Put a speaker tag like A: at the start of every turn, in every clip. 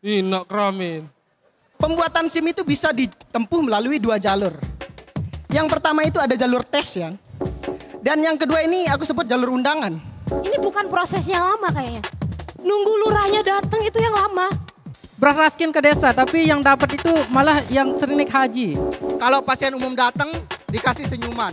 A: Inak keramin.
B: Pembuatan SIM itu bisa ditempuh melalui dua jalur. Yang pertama itu ada jalur tes ya. Dan yang kedua ini aku sebut jalur
C: undangan. Ini bukan prosesnya lama kayaknya. Nunggu lurahnya datang itu yang lama.
D: Beraskin ke desa, tapi yang dapat itu malah yang sering haji. Kalau pasien umum datang,
E: dikasih senyuman.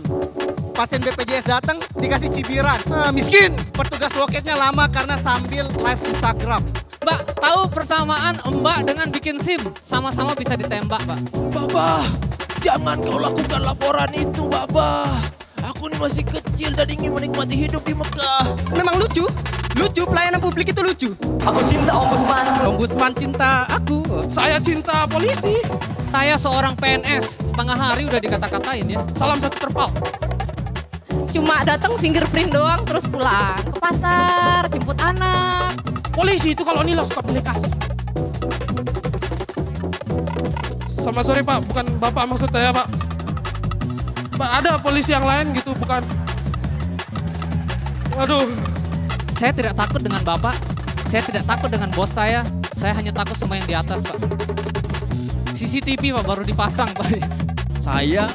E: Pasien BPJS datang, dikasih cibiran. Ah,
F: miskin. Petugas loketnya lama karena sambil live Instagram. Pak, tahu persamaan Mbak dengan bikin SIM? Sama-sama bisa ditembak, pak
G: Bapak, jangan kau lakukan laporan itu, Bapak. Aku ini masih kecil dan ingin menikmati hidup di Mekah. Memang lucu. Lucu, pelayanan publik itu lucu. Aku cinta ombudsman. Ombudsman
D: cinta aku. Saya cinta polisi. Saya seorang PNS,
F: setengah hari
C: udah dikata-katain ya. Salam satu terpal cuma datang fingerprint doang terus
A: pulang ke pasar jemput anak polisi itu kalau nilai suka pilih kasih sama sore pak bukan bapak maksud saya pak pak ada polisi yang lain gitu bukan
F: waduh saya tidak takut dengan bapak saya tidak takut dengan bos saya saya hanya takut sama yang di atas pak CCTV pak baru dipasang pak
H: saya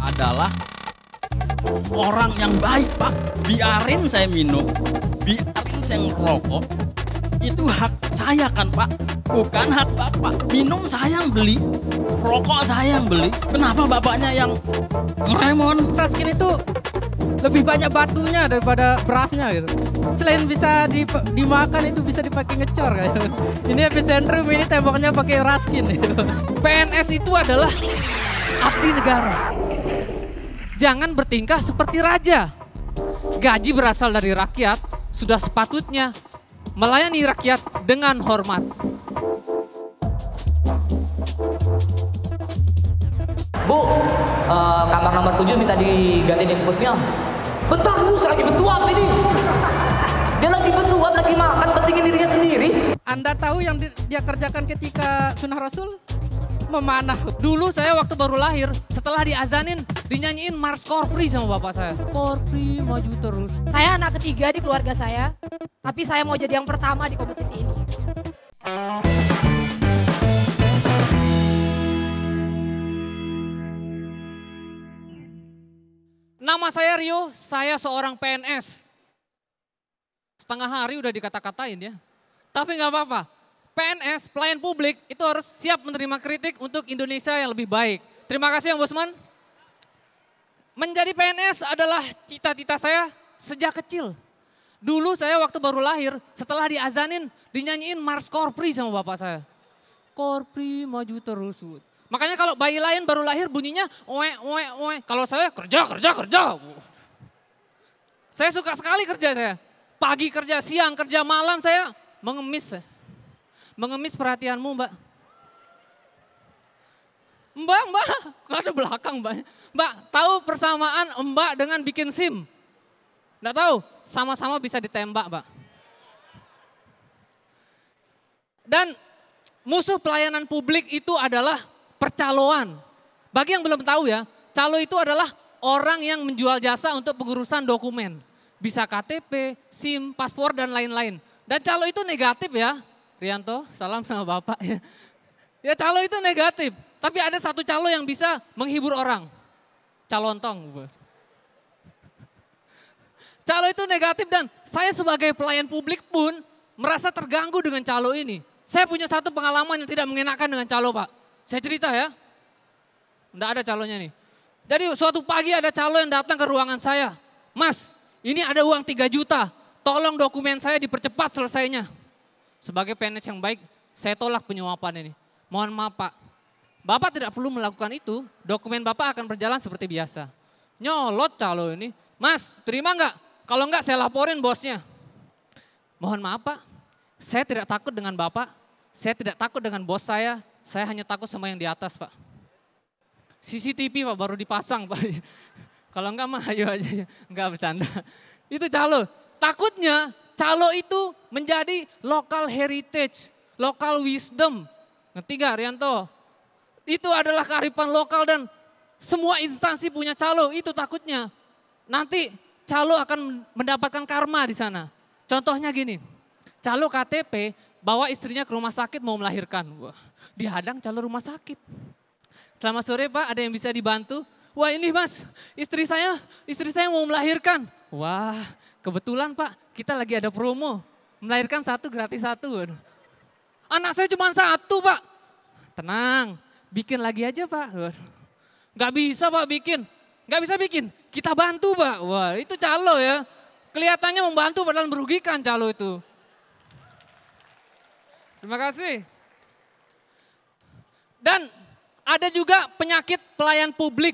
H: adalah orang
A: yang baik pak
H: biarin saya minum biarin saya ngerokok itu hak saya kan pak bukan hak bapak minum saya yang beli rokok saya yang beli kenapa
D: bapaknya yang ngeremon Raskin itu lebih banyak batunya daripada berasnya gitu selain bisa di, dimakan itu bisa dipakai ngecor kayak gitu. ini epicentrum ini temboknya pakai raskin gitu. PNS itu adalah abdi
F: negara Jangan bertingkah seperti raja. Gaji berasal dari rakyat, sudah sepatutnya melayani rakyat dengan hormat.
I: Bu, uh, eh, kamar nomor 7 minta diganti infusnya. Betah bu, lagi bersuap ini.
D: Dia lagi bersuap, lagi makan, pentingin dirinya sendiri. Anda tahu yang dia kerjakan ketika sunnah Rasul? memanah. Dulu saya waktu baru lahir,
C: setelah diazanin, dinyanyiin Mars Corpri sama bapak saya. Corpri
F: maju terus.
C: Saya anak ketiga di keluarga saya, tapi saya mau jadi yang pertama di kompetisi ini.
F: Nama saya Rio, saya seorang PNS. Setengah hari udah dikata-katain ya. Tapi nggak apa-apa, PNS, pelayan publik itu harus siap menerima kritik untuk Indonesia yang lebih baik. Terima kasih Ombudsman. Menjadi PNS adalah cita-cita saya sejak kecil. Dulu saya waktu baru lahir, setelah diazanin, dinyanyiin Mars Korpri sama bapak saya. Korpri maju terus. Makanya kalau bayi lain baru lahir bunyinya oe oe oe. Kalau saya kerja kerja kerja. Saya suka sekali kerja saya. Pagi kerja, siang kerja, malam saya mengemis. Saya. Mengemis perhatianmu mbak. Mbak, mbak, nggak ada belakang mbak. Mbak, tahu persamaan mbak dengan bikin SIM? Nggak tahu, sama-sama bisa ditembak mbak. Dan musuh pelayanan publik itu adalah percaloan. Bagi yang belum tahu ya, calo itu adalah orang yang menjual jasa untuk pengurusan dokumen. Bisa KTP, SIM, paspor, dan lain-lain. Dan calo itu negatif ya, Rianto, salam sama Bapak. Ya. ya calo itu negatif, tapi ada satu calo yang bisa menghibur orang. Calontong. Calo itu negatif dan saya sebagai pelayan publik pun merasa terganggu dengan calo ini. Saya punya satu pengalaman yang tidak mengenakan dengan calo Pak. Saya cerita ya. Tidak ada calonnya nih. Jadi suatu pagi ada calo yang datang ke ruangan saya. Mas, ini ada uang 3 juta. Tolong dokumen saya dipercepat selesainya. Sebagai PNS yang baik, saya tolak penyuapan ini. Mohon maaf Pak, Bapak tidak perlu melakukan itu, dokumen Bapak akan berjalan seperti biasa. Nyolot calo ini, Mas terima enggak? Kalau enggak saya laporin bosnya. Mohon maaf Pak, saya tidak takut dengan Bapak, saya tidak takut dengan bos saya, saya hanya takut sama yang di atas Pak. CCTV Pak baru dipasang Pak. Kalau enggak mah ayo aja, enggak bercanda. Itu calo. Takutnya Calo itu menjadi local heritage, local wisdom. Ngerti gak Rianto? Itu adalah kearifan lokal dan semua instansi punya calo, itu takutnya. Nanti calo akan mendapatkan karma di sana. Contohnya gini, calo KTP bawa istrinya ke rumah sakit mau melahirkan. Wah, dihadang calo rumah sakit. Selamat sore Pak, ada yang bisa dibantu? Wah ini mas, istri saya, istri saya mau melahirkan. Wah, kebetulan Pak, kita lagi ada promo, melahirkan satu gratis satu. Anak saya cuma satu pak. Tenang, bikin lagi aja pak. Gak bisa pak bikin, gak bisa bikin. Kita bantu pak. Wah itu calo ya. Kelihatannya membantu padahal merugikan calo itu. Terima kasih. Dan ada juga penyakit pelayan publik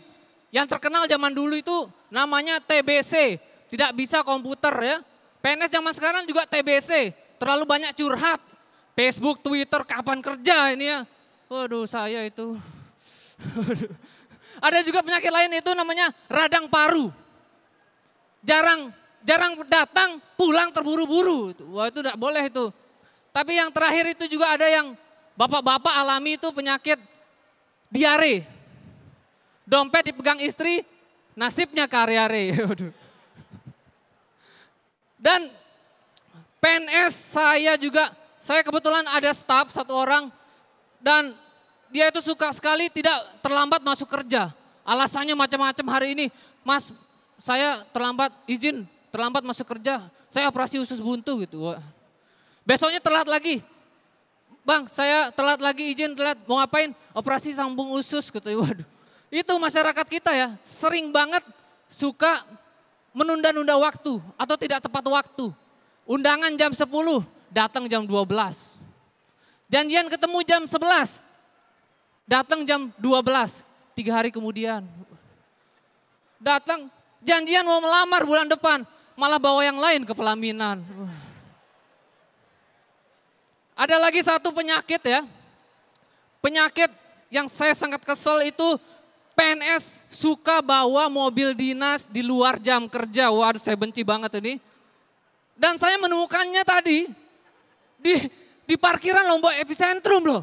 F: yang terkenal zaman dulu itu namanya TBC, tidak bisa komputer ya. PNS zaman sekarang juga TBC, terlalu banyak curhat. Facebook, Twitter, kapan kerja ini ya. Waduh saya itu. Ada juga penyakit lain itu namanya radang paru. Jarang jarang datang, pulang terburu-buru. Wah itu tidak boleh itu. Tapi yang terakhir itu juga ada yang bapak-bapak alami itu penyakit diare. Dompet dipegang istri, nasibnya kariare. Waduh. Dan PNS saya juga, saya kebetulan ada staff satu orang dan dia itu suka sekali tidak terlambat masuk kerja. Alasannya macam-macam hari ini, Mas, saya terlambat izin, terlambat masuk kerja, saya operasi usus buntu gitu. Besoknya telat lagi. Bang, saya telat lagi izin, telat mau ngapain? Operasi sambung usus gitu. Waduh. Itu masyarakat kita ya, sering banget suka menunda-nunda waktu atau tidak tepat waktu. Undangan jam 10, datang jam 12. Janjian ketemu jam 11, datang jam 12, tiga hari kemudian. Datang, janjian mau melamar bulan depan, malah bawa yang lain ke pelaminan. Ada lagi satu penyakit ya, penyakit yang saya sangat kesel itu PNS suka bawa mobil dinas di luar jam kerja. Waduh saya benci banget ini. Dan saya menemukannya tadi di di parkiran Lombok Epicentrum loh.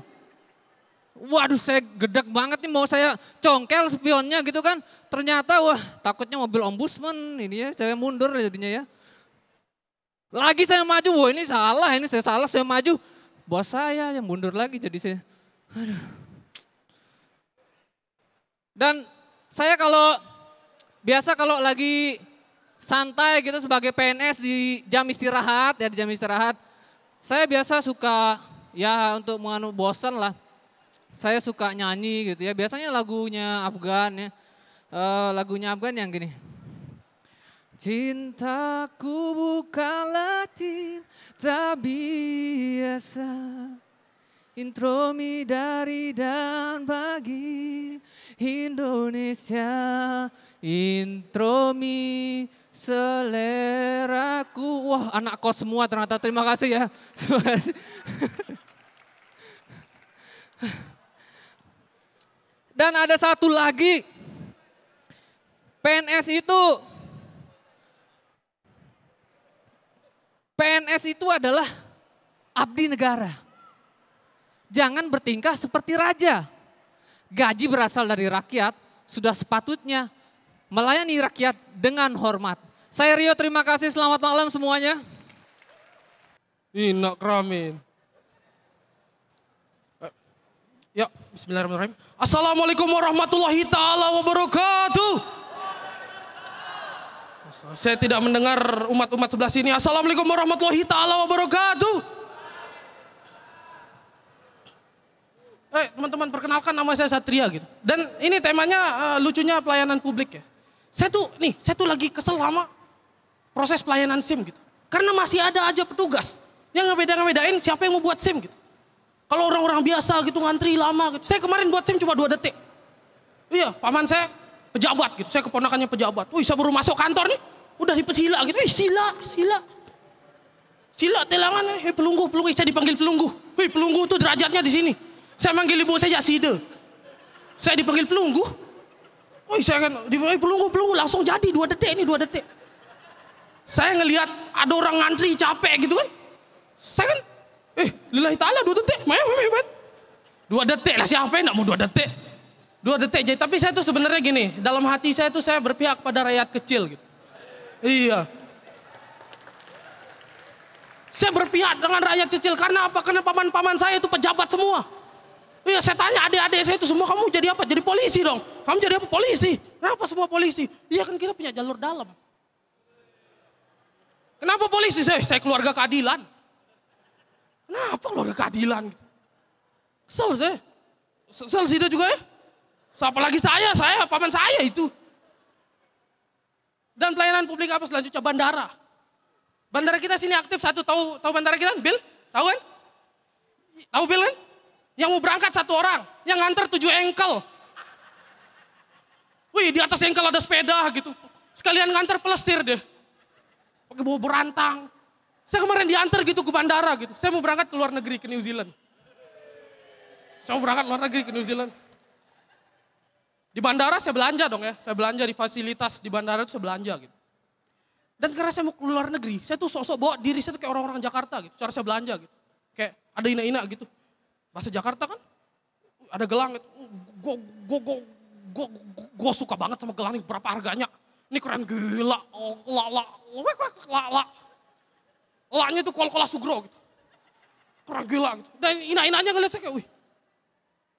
F: Waduh saya gedek banget nih mau saya congkel spionnya gitu kan. Ternyata wah takutnya mobil ombudsman ini ya saya mundur jadinya ya. Lagi saya maju, wah ini salah, ini saya salah, saya maju. Bos saya yang mundur lagi jadi saya. Aduh. Dan saya kalau biasa kalau lagi santai gitu sebagai PNS di jam istirahat ya di jam istirahat saya biasa suka ya untuk menganu bosan lah saya suka nyanyi gitu ya biasanya lagunya Afgan ya uh, lagunya Afgan yang gini cintaku bukanlah cinta biasa Intromi dari dan bagi Indonesia Intromi seleraku Wah anak kos semua ternyata terima kasih ya Dan ada satu lagi PNS itu PNS itu adalah abdi negara jangan bertingkah seperti raja. Gaji berasal dari rakyat, sudah sepatutnya melayani rakyat dengan hormat. Saya Rio, terima kasih. Selamat malam
A: semuanya. Inak keramin. Eh, ya, bismillahirrahmanirrahim. Assalamualaikum warahmatullahi taala wabarakatuh. Saya tidak mendengar umat-umat sebelah sini. Assalamualaikum warahmatullahi taala wabarakatuh. eh teman-teman perkenalkan nama saya Satria gitu. Dan ini temanya uh, lucunya pelayanan publik ya. Saya tuh nih, saya tuh lagi kesel sama proses pelayanan SIM gitu. Karena masih ada aja petugas yang ngebeda-ngebedain siapa yang mau buat SIM gitu. Kalau orang-orang biasa gitu ngantri lama gitu. Saya kemarin buat SIM cuma dua detik. Iya, paman saya pejabat gitu. Saya keponakannya pejabat. Wih, saya baru masuk kantor nih. Udah dipesila gitu. Wih, sila, sila. Sila telangan, eh pelunggu, pelunggu. Saya dipanggil pelunggu. Wih, pelunggu tuh derajatnya di sini. Saya manggil ibu saya sida. Saya dipanggil pelunggu. Oh, saya kan dipanggil pelunggu, pelunggu langsung jadi dua detik ini dua detik. Saya ngelihat ada orang ngantri capek gitu kan. Saya kan, eh lillahi ta'ala dua detik, main ya main. Dua detik lah siapa yang nak mau dua detik. Dua detik jadi, tapi saya tuh sebenarnya gini, dalam hati saya tuh saya berpihak pada rakyat kecil gitu. Iya, saya berpihak dengan rakyat kecil karena apa? Karena paman-paman saya itu pejabat semua. Iya saya tanya adik-adik saya itu semua kamu jadi apa? Jadi polisi dong. Kamu jadi apa? Polisi. Kenapa semua polisi? Iya kan kita punya jalur dalam. Kenapa polisi? Saya, saya keluarga keadilan. Kenapa keluarga keadilan? Kesel saya. Kesel sih dia juga ya. Apalagi saya, saya, paman saya itu. Dan pelayanan publik apa selanjutnya? Bandara. Bandara kita sini aktif satu, tahu tahu bandara kita? Bill Tahu kan? Tahu Bill kan? Yang mau berangkat satu orang, yang nganter tujuh engkel. Wih, di atas engkel ada sepeda gitu. Sekalian nganter pelesir deh. Pakai bawa berantang. Saya kemarin diantar gitu ke bandara gitu. Saya mau berangkat ke luar negeri, ke New Zealand. Saya mau berangkat ke luar negeri ke New Zealand. Di bandara saya belanja dong ya. Saya belanja di fasilitas di bandara itu saya belanja gitu. Dan karena saya mau ke luar negeri, saya tuh sosok bawa diri saya tuh kayak orang-orang Jakarta gitu. Cara saya belanja gitu. Kayak ada ina-ina gitu. Bahasa Jakarta kan ada gelang, gue uh, gue gue gue gue suka banget sama gelang ini berapa harganya? Ini keren gila, oh, la la la la tuh kol kola sugro gitu. Keren gila gitu. Dan ina-inanya ngeliat saya kayak, wih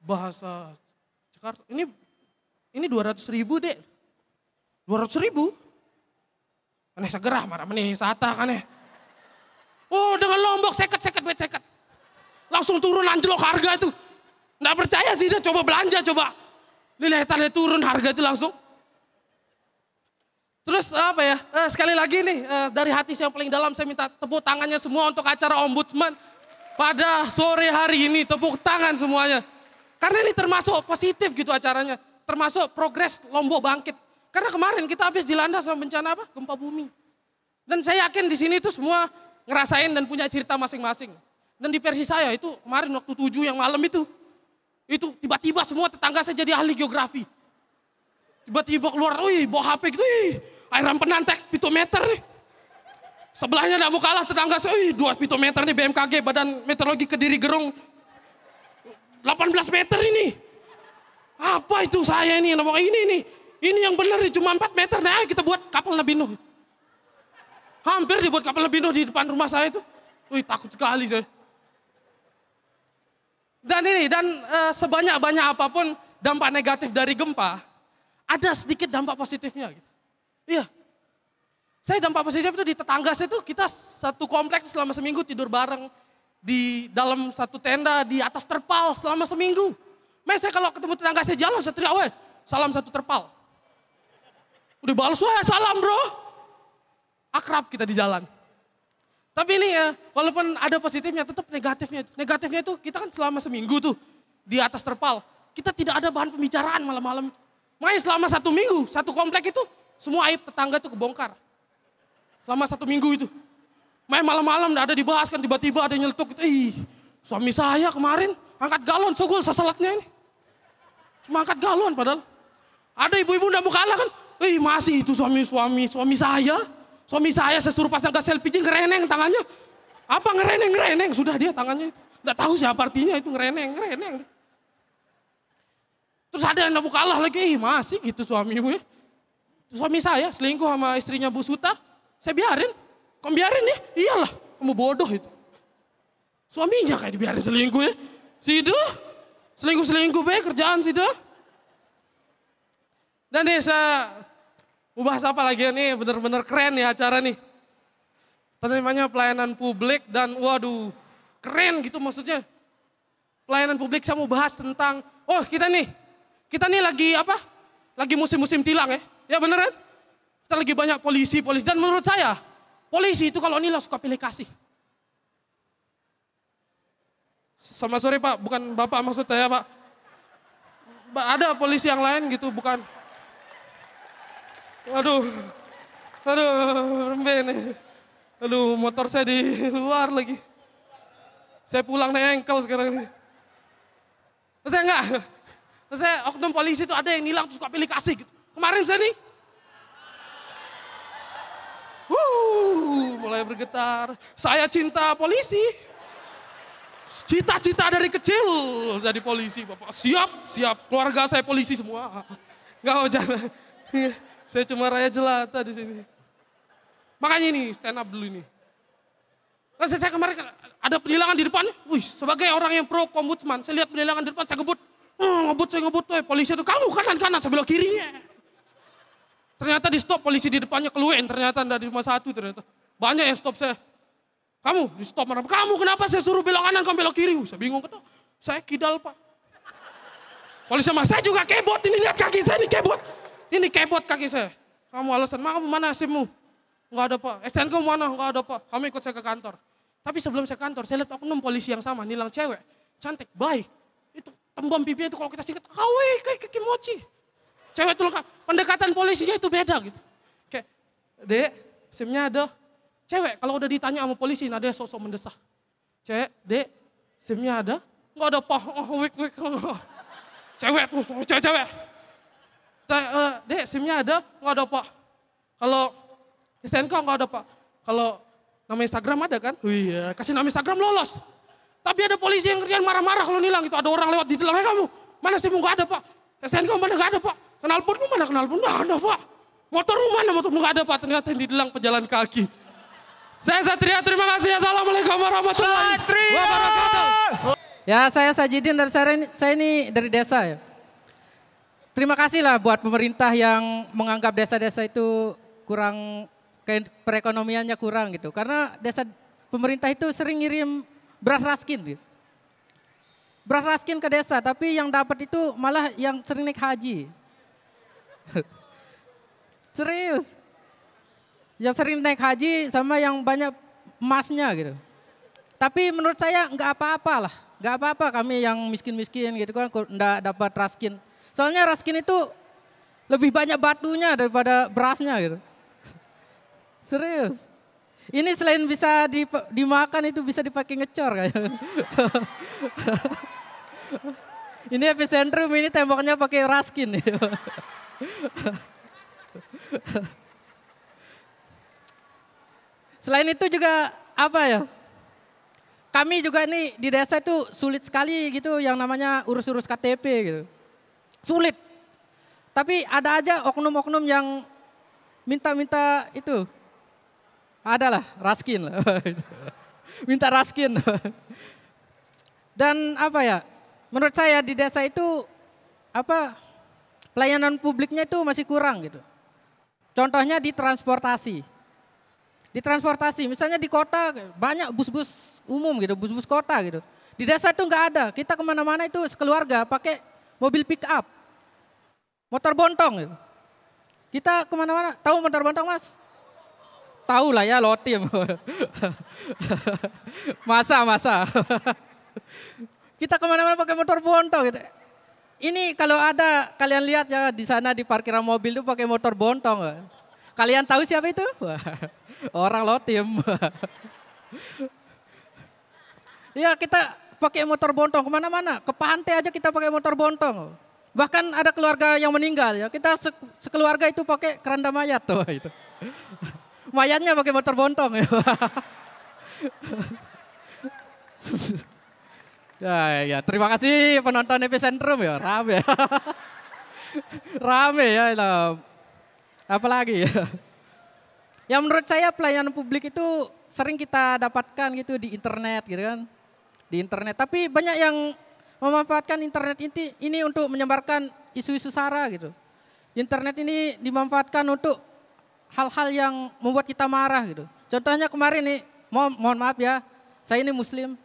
A: bahasa Jakarta ini ini 200 ribu deh. 200 ribu? Aneh segera, marah menih sata kan ya. Oh dengan lombok seket, seket, bet, seket. Langsung turun anjlok harga itu. Nggak percaya sih dia coba belanja coba. lihat tadi turun harga itu langsung. Terus apa ya? Eh, sekali lagi nih eh, dari hati saya yang paling dalam saya minta tepuk tangannya semua untuk acara ombudsman pada sore hari ini tepuk tangan semuanya. Karena ini termasuk positif gitu acaranya, termasuk progres Lombok bangkit. Karena kemarin kita habis dilanda sama bencana apa? Gempa bumi. Dan saya yakin di sini itu semua ngerasain dan punya cerita masing-masing. Dan di versi saya itu kemarin waktu tujuh yang malam itu, itu tiba-tiba semua tetangga saya jadi ahli geografi. Tiba-tiba keluar, wih bawa HP gitu, wih airan penantek pitometer nih. Sebelahnya gak mau kalah tetangga saya, wih dua pitometer nih BMKG, Badan Meteorologi Kediri Gerung. 18 meter ini. Apa itu saya ini, nama ini nih. Ini yang benar nih, cuma 4 meter. Nah, kita buat kapal Nabi Nuh. Hampir dibuat kapal Nabi Nuh di depan rumah saya itu. Wih, takut sekali saya. Dan ini dan e, sebanyak-banyak apapun dampak negatif dari gempa, ada sedikit dampak positifnya. Gitu. Iya. Saya dampak positif itu di tetangga saya itu kita satu kompleks selama seminggu tidur bareng di dalam satu tenda di atas terpal selama seminggu. Mas saya kalau ketemu tetangga saya jalan saya teriak, "Weh, salam satu terpal." Udah balas, "Weh, salam, Bro." Akrab kita di jalan. Tapi ini ya, walaupun ada positifnya, tetap negatifnya. Negatifnya itu kita kan selama seminggu tuh di atas terpal. Kita tidak ada bahan pembicaraan malam-malam. Makanya selama satu minggu, satu komplek itu semua aib tetangga itu kebongkar. Selama satu minggu itu. Main malam-malam tidak ada dibahas kan tiba-tiba ada yang nyeletuk. Gitu. Ih, suami saya kemarin angkat galon, sugul sesalatnya ini. Cuma angkat galon padahal. Ada ibu-ibu tidak mau kalah kan. Ih, masih itu suami-suami, suami saya. Suami saya sesuruh pasang gas LPG ngereneng tangannya. Apa ngereneng ngereneng sudah dia tangannya itu. Nggak tahu siapa artinya itu ngereneng ngereneng. Terus ada yang buka Allah lagi, masih gitu suamimu ya. Suami saya selingkuh sama istrinya Bu Suta, saya biarin. Kamu biarin ya? Iyalah, kamu bodoh itu. Suaminya kayak dibiarin selingkuh ya. Siduh, selingkuh-selingkuh be kerjaan siduh. Dan desa Mau bahas apa lagi ya nih, bener-bener keren ya acara nih. Temanya pelayanan publik dan waduh keren gitu maksudnya. Pelayanan publik saya mau bahas tentang, oh kita nih, kita nih lagi apa? Lagi musim-musim tilang ya, ya beneran Kita lagi banyak polisi, polisi. Dan menurut saya, polisi itu kalau nilai suka pilih kasih. Sama sore pak, bukan bapak maksud saya pak. Ada polisi yang lain gitu, bukan. Waduh, aduh, rembe nih. Aduh, motor saya di luar lagi. Saya pulang naik engkel sekarang ini. Saya enggak. Saya oknum polisi itu ada yang hilang terus kok pilih kasih gitu. Kemarin saya nih. Wuh, mulai bergetar. Saya cinta polisi. Cita-cita dari kecil jadi polisi, Bapak. Siap, siap. Keluarga saya polisi semua. Enggak mau jalan. Saya cuma raya jelata di sini. Makanya ini stand up dulu ini. Rasa saya kemarin kan ada penilangan di depan. Wih, sebagai orang yang pro kombudsman, saya lihat penilangan di depan, saya ngebut. Oh, ngebut saya ngebut, tuh, polisi itu kamu kanan kanan belok kirinya. Ternyata di stop polisi di depannya keluin, ternyata dari rumah satu ternyata. Banyak yang stop saya. Kamu di stop marah. Kamu kenapa saya suruh belok kanan kamu belok kiri? Saya bingung kata. Saya kidal pak. Polisi mah saya juga kebot ini lihat kaki saya ini kebot. Ini kebot kaki saya. Kamu alasan, kamu mana SIMmu? Enggak ada pak. STNK mana? Enggak ada pak. Kamu ikut saya ke kantor. Tapi sebelum saya kantor, saya lihat oknum polisi yang sama, nilang cewek. Cantik, baik. Itu tembam pipinya itu kalau kita singkat, kawai, kayak kimochi. Cewek itu pendekatan polisinya itu beda gitu. Kayak, dek, simnya ada. Cewek, kalau udah ditanya sama polisi, nah dia sosok mendesah. Cewek, dek, simnya ada? Enggak ada, pak. Oh, wik, wik. Cewek tuh, cewek-cewek uh, dek SIM-nya ada? Nggak ada pak. Kalau STNK nggak ada pak. Kalau nama Instagram ada kan? Oh iya, kasih nama Instagram lolos. Tapi ada polisi yang kerjaan marah-marah kalau nilang itu. Ada orang lewat di telang, kamu mana SIM nggak ada pak? STNK mana nggak ada pak? Kenalpotmu mana pun Nggak ada pak. Motormu mana motormu nggak ada pak? Ternyata yang didelang pejalan kaki. Saya Satria, terima kasih. Assalamualaikum warahmatullahi wabarakatuh.
D: Ya, saya Sajidin dari saya, saya ini dari desa ya terima kasih lah buat pemerintah yang menganggap desa-desa itu kurang perekonomiannya kurang gitu. Karena desa pemerintah itu sering ngirim beras raskin gitu. Beras raskin ke desa, tapi yang dapat itu malah yang sering naik haji. Serius. Yang sering naik haji sama yang banyak emasnya gitu. Tapi menurut saya nggak apa-apa lah. Nggak apa-apa kami yang miskin-miskin gitu kan nggak dapat raskin. Soalnya raskin itu lebih banyak batunya daripada berasnya gitu. Serius. Ini selain bisa dimakan itu bisa dipakai ngecor kayak. ini epicentrum ini temboknya pakai raskin. Selain itu juga apa ya? Kami juga nih di desa itu sulit sekali gitu yang namanya urus-urus KTP gitu. Sulit. Tapi ada aja oknum-oknum yang minta-minta itu. Adalah, raskin lah. minta raskin. Dan apa ya, menurut saya di desa itu apa pelayanan publiknya itu masih kurang gitu. Contohnya di transportasi. Di transportasi, misalnya di kota banyak bus-bus umum gitu, bus-bus kota gitu. Di desa itu nggak ada. Kita kemana-mana itu sekeluarga pakai mobil pick up motor bontong. Kita kemana-mana, tahu motor bontong mas? Tahu lah ya lotim. masa, masa. kita kemana-mana pakai motor bontong gitu. Ini kalau ada kalian lihat ya di sana di parkiran mobil itu pakai motor bontong. Kalian tahu siapa itu? Orang lotim. ya kita pakai motor bontong kemana-mana. Ke pantai aja kita pakai motor bontong. Bahkan ada keluarga yang meninggal ya. Kita sekeluarga itu pakai keranda mayat tuh itu. Mayatnya pakai motor bontong ya. ya, ya, terima kasih penonton Epicentrum ya, rame. rame ya, apalagi ya. Yang menurut saya pelayanan publik itu sering kita dapatkan gitu di internet gitu kan. Di internet, tapi banyak yang memanfaatkan internet ini, ini untuk menyebarkan isu-isu sara gitu. Internet ini dimanfaatkan untuk hal-hal yang membuat kita marah gitu. Contohnya kemarin nih, mohon, mohon maaf ya, saya ini muslim.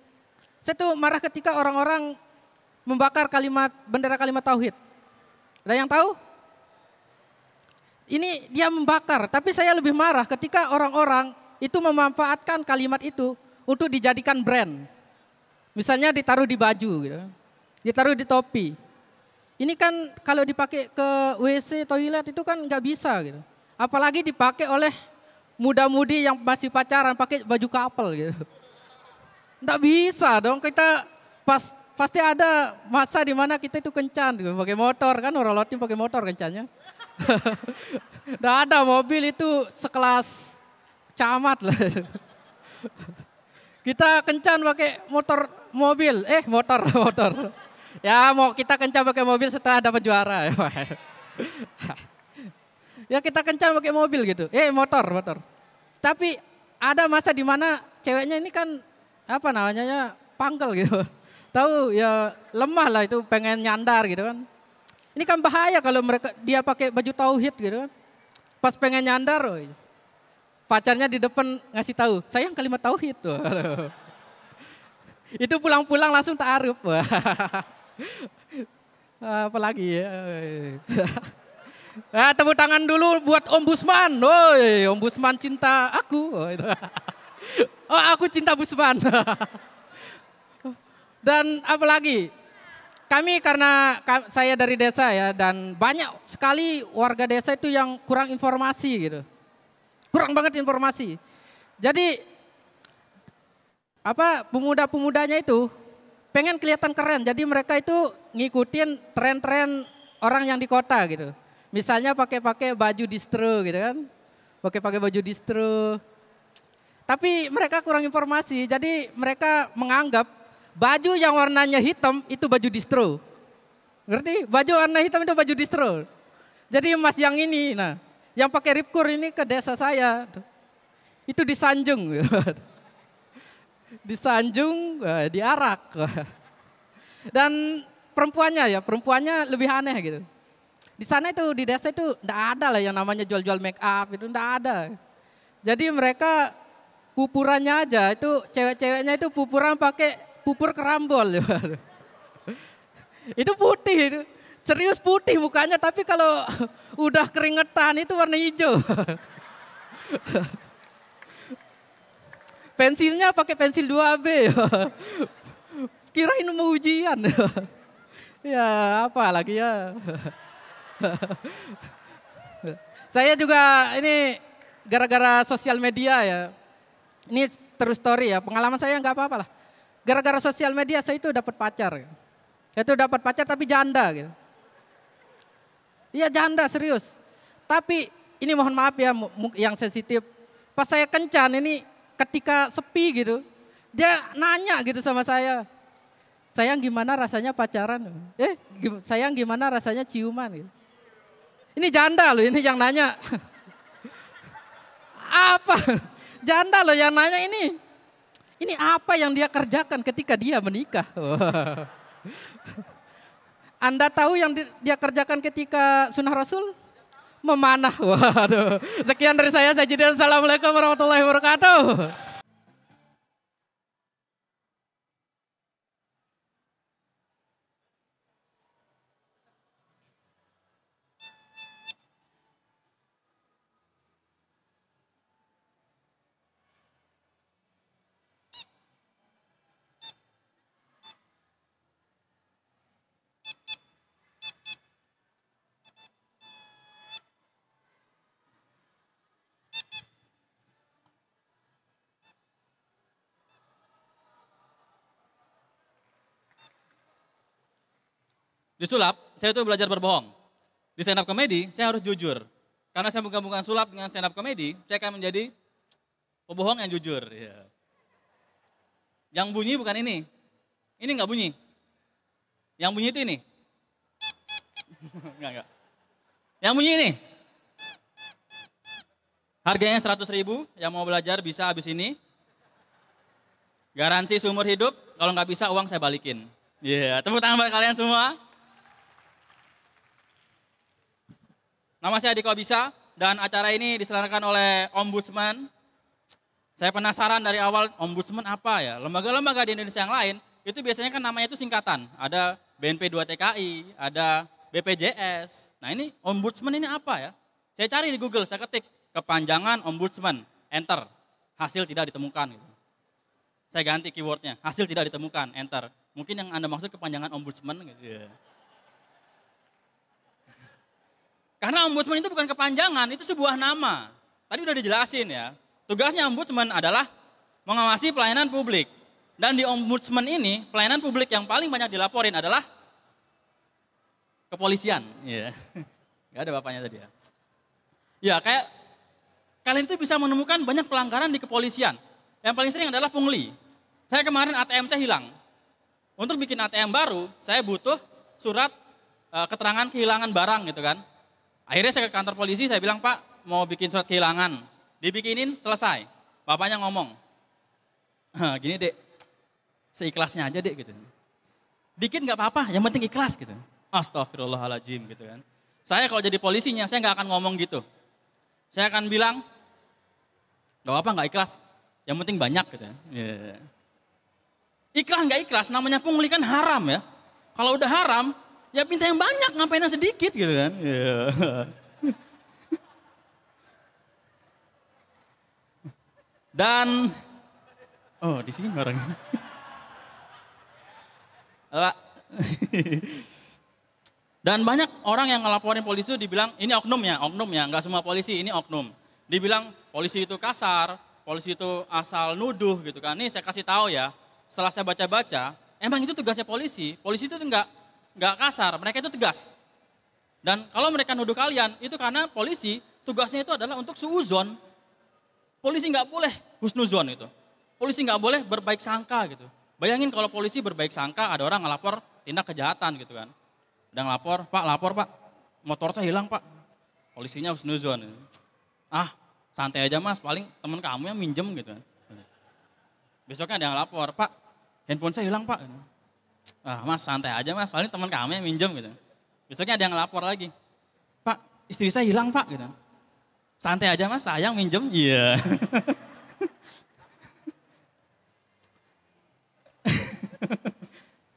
D: Saya tuh marah ketika orang-orang membakar kalimat bendera kalimat tauhid. Ada yang tahu? Ini dia membakar, tapi saya lebih marah ketika orang-orang itu memanfaatkan kalimat itu untuk dijadikan brand. Misalnya ditaruh di baju gitu ditaruh ya, di topi. Ini kan kalau dipakai ke WC toilet itu kan nggak bisa gitu. Apalagi dipakai oleh muda-mudi yang masih pacaran pakai baju kapel gitu. Nggak bisa dong kita pas pasti ada masa di mana kita itu kencan gitu. pakai motor kan orang lotin pakai motor kencannya. Nggak ada mobil itu sekelas camat lah. Kita kencan pakai motor mobil, eh motor motor. Ya mau kita kencang pakai mobil setelah dapat juara. ya kita kencang pakai mobil gitu. Eh motor, motor. Tapi ada masa di mana ceweknya ini kan apa namanya ya pangkel gitu. Tahu ya lemah lah itu pengen nyandar gitu kan. Ini kan bahaya kalau mereka dia pakai baju tauhid gitu kan. Pas pengen nyandar, pacarnya di depan ngasih tahu, sayang kalimat tauhid. tuh. Itu pulang-pulang langsung taaruf. Apalagi ya. Nah, tepuk tangan dulu buat ombudsman. Woi, ombudsman cinta aku. Oh, aku cinta busman. Dan apalagi kami karena saya dari desa ya dan banyak sekali warga desa itu yang kurang informasi gitu. Kurang banget informasi. Jadi apa pemuda-pemudanya itu pengen kelihatan keren. Jadi mereka itu ngikutin tren-tren orang yang di kota gitu. Misalnya pakai-pakai baju distro gitu kan. Pakai-pakai baju distro. Tapi mereka kurang informasi, jadi mereka menganggap baju yang warnanya hitam itu baju distro. Ngerti? Baju warna hitam itu baju distro. Jadi mas yang ini, nah, yang pakai ripkur ini ke desa saya. Itu disanjung. Gitu. disanjung, eh, diarak. Dan perempuannya ya, perempuannya lebih aneh gitu. Di sana itu di desa itu ndak ada lah yang namanya jual-jual make up itu ndak ada. Jadi mereka pupurannya aja itu cewek-ceweknya itu pupuran pakai pupur kerambol. itu putih itu. Serius putih mukanya tapi kalau udah keringetan itu warna hijau. Pensilnya pakai pensil 2B. Kirain mau ujian. ya, apa lagi ya. Saya juga ini gara-gara sosial media ya. Ini terus story ya, pengalaman saya nggak apa-apa lah. Gara-gara sosial media saya itu dapat pacar. Ya. Itu dapat pacar tapi janda gitu. Iya janda serius. Tapi ini mohon maaf ya yang sensitif. Pas saya kencan ini ketika sepi gitu, dia nanya gitu sama saya, sayang gimana rasanya pacaran? Eh, sayang gimana rasanya ciuman? Gitu. Ini janda loh, ini yang nanya. apa? Janda loh yang nanya ini. Ini apa yang dia kerjakan ketika dia menikah? Anda tahu yang dia kerjakan ketika sunnah Rasul? memanah. Waduh. Sekian dari saya, saya jadi Assalamualaikum warahmatullahi wabarakatuh.
H: Di sulap, saya itu belajar berbohong. Di stand up comedy, saya harus jujur. Karena saya menggabungkan sulap dengan stand up comedy, saya akan menjadi pembohong yang jujur. Iya. Yang bunyi bukan ini. Ini nggak bunyi. Yang bunyi itu ini. Enggak, enggak. Yang bunyi ini. Harganya 100 ribu, yang mau belajar bisa habis ini. Garansi seumur hidup, kalau nggak bisa uang saya balikin. Iya, yeah. tepuk tangan buat kalian semua. Nama saya Diko Bisa dan acara ini diselenggarakan oleh Ombudsman. Saya penasaran dari awal Ombudsman apa ya? Lembaga-lembaga di Indonesia yang lain itu biasanya kan namanya itu singkatan. Ada BNP 2 TKI, ada BPJS. Nah ini Ombudsman ini apa ya? Saya cari di Google, saya ketik kepanjangan Ombudsman, enter. Hasil tidak ditemukan. Gitu. Saya ganti keywordnya, hasil tidak ditemukan, enter. Mungkin yang Anda maksud kepanjangan Ombudsman. Gitu. Yeah. Karena ombudsman itu bukan kepanjangan, itu sebuah nama. Tadi udah dijelasin ya. Tugasnya ombudsman adalah mengawasi pelayanan publik. Dan di ombudsman ini, pelayanan publik yang paling banyak dilaporin adalah kepolisian. Iya. Gak ada bapaknya tadi ya. Ya kayak kalian itu bisa menemukan banyak pelanggaran di kepolisian. Yang paling sering adalah pungli. Saya kemarin ATM saya hilang. Untuk bikin ATM baru, saya butuh surat e, keterangan kehilangan barang gitu kan. Akhirnya saya ke kantor polisi, saya bilang, Pak, mau bikin surat kehilangan. Dibikinin, selesai. Bapaknya ngomong, gini dek, seikhlasnya aja dek gitu. Dikit nggak apa-apa, yang penting ikhlas gitu. Astagfirullahaladzim gitu kan. Saya kalau jadi polisinya, saya nggak akan ngomong gitu. Saya akan bilang, gak apa-apa nggak ikhlas, yang penting banyak gitu ya. Yeah. Iya, iya. Ikhlas nggak ikhlas, namanya pungli kan haram ya. Kalau udah haram, Ya minta yang banyak, ngapain yang sedikit gitu kan. Iya. Dan oh di sini orangnya. Pak. Dan banyak orang yang ngelaporin polisi itu dibilang ini oknum ya, oknum ya, nggak semua polisi ini oknum. Dibilang polisi itu kasar, polisi itu asal nuduh gitu kan. Ini saya kasih tahu ya, setelah saya baca-baca, emang itu tugasnya polisi. Polisi itu nggak nggak kasar, mereka itu tegas. Dan kalau mereka nuduh kalian, itu karena polisi tugasnya itu adalah untuk suuzon. Polisi nggak boleh husnuzon itu. Polisi nggak boleh berbaik sangka gitu. Bayangin kalau polisi berbaik sangka ada orang ngelapor tindak kejahatan gitu kan. Udah ngelapor, pak lapor pak, motor saya hilang pak. Polisinya husnuzon. Gitu. Ah santai aja mas, paling temen kamu yang minjem gitu kan. Besoknya ada yang lapor, pak handphone saya hilang pak ah, mas santai aja mas, paling teman kami yang minjem gitu. Besoknya ada yang lapor lagi, pak istri saya hilang pak gitu. Santai aja mas, sayang minjem, iya. Yeah.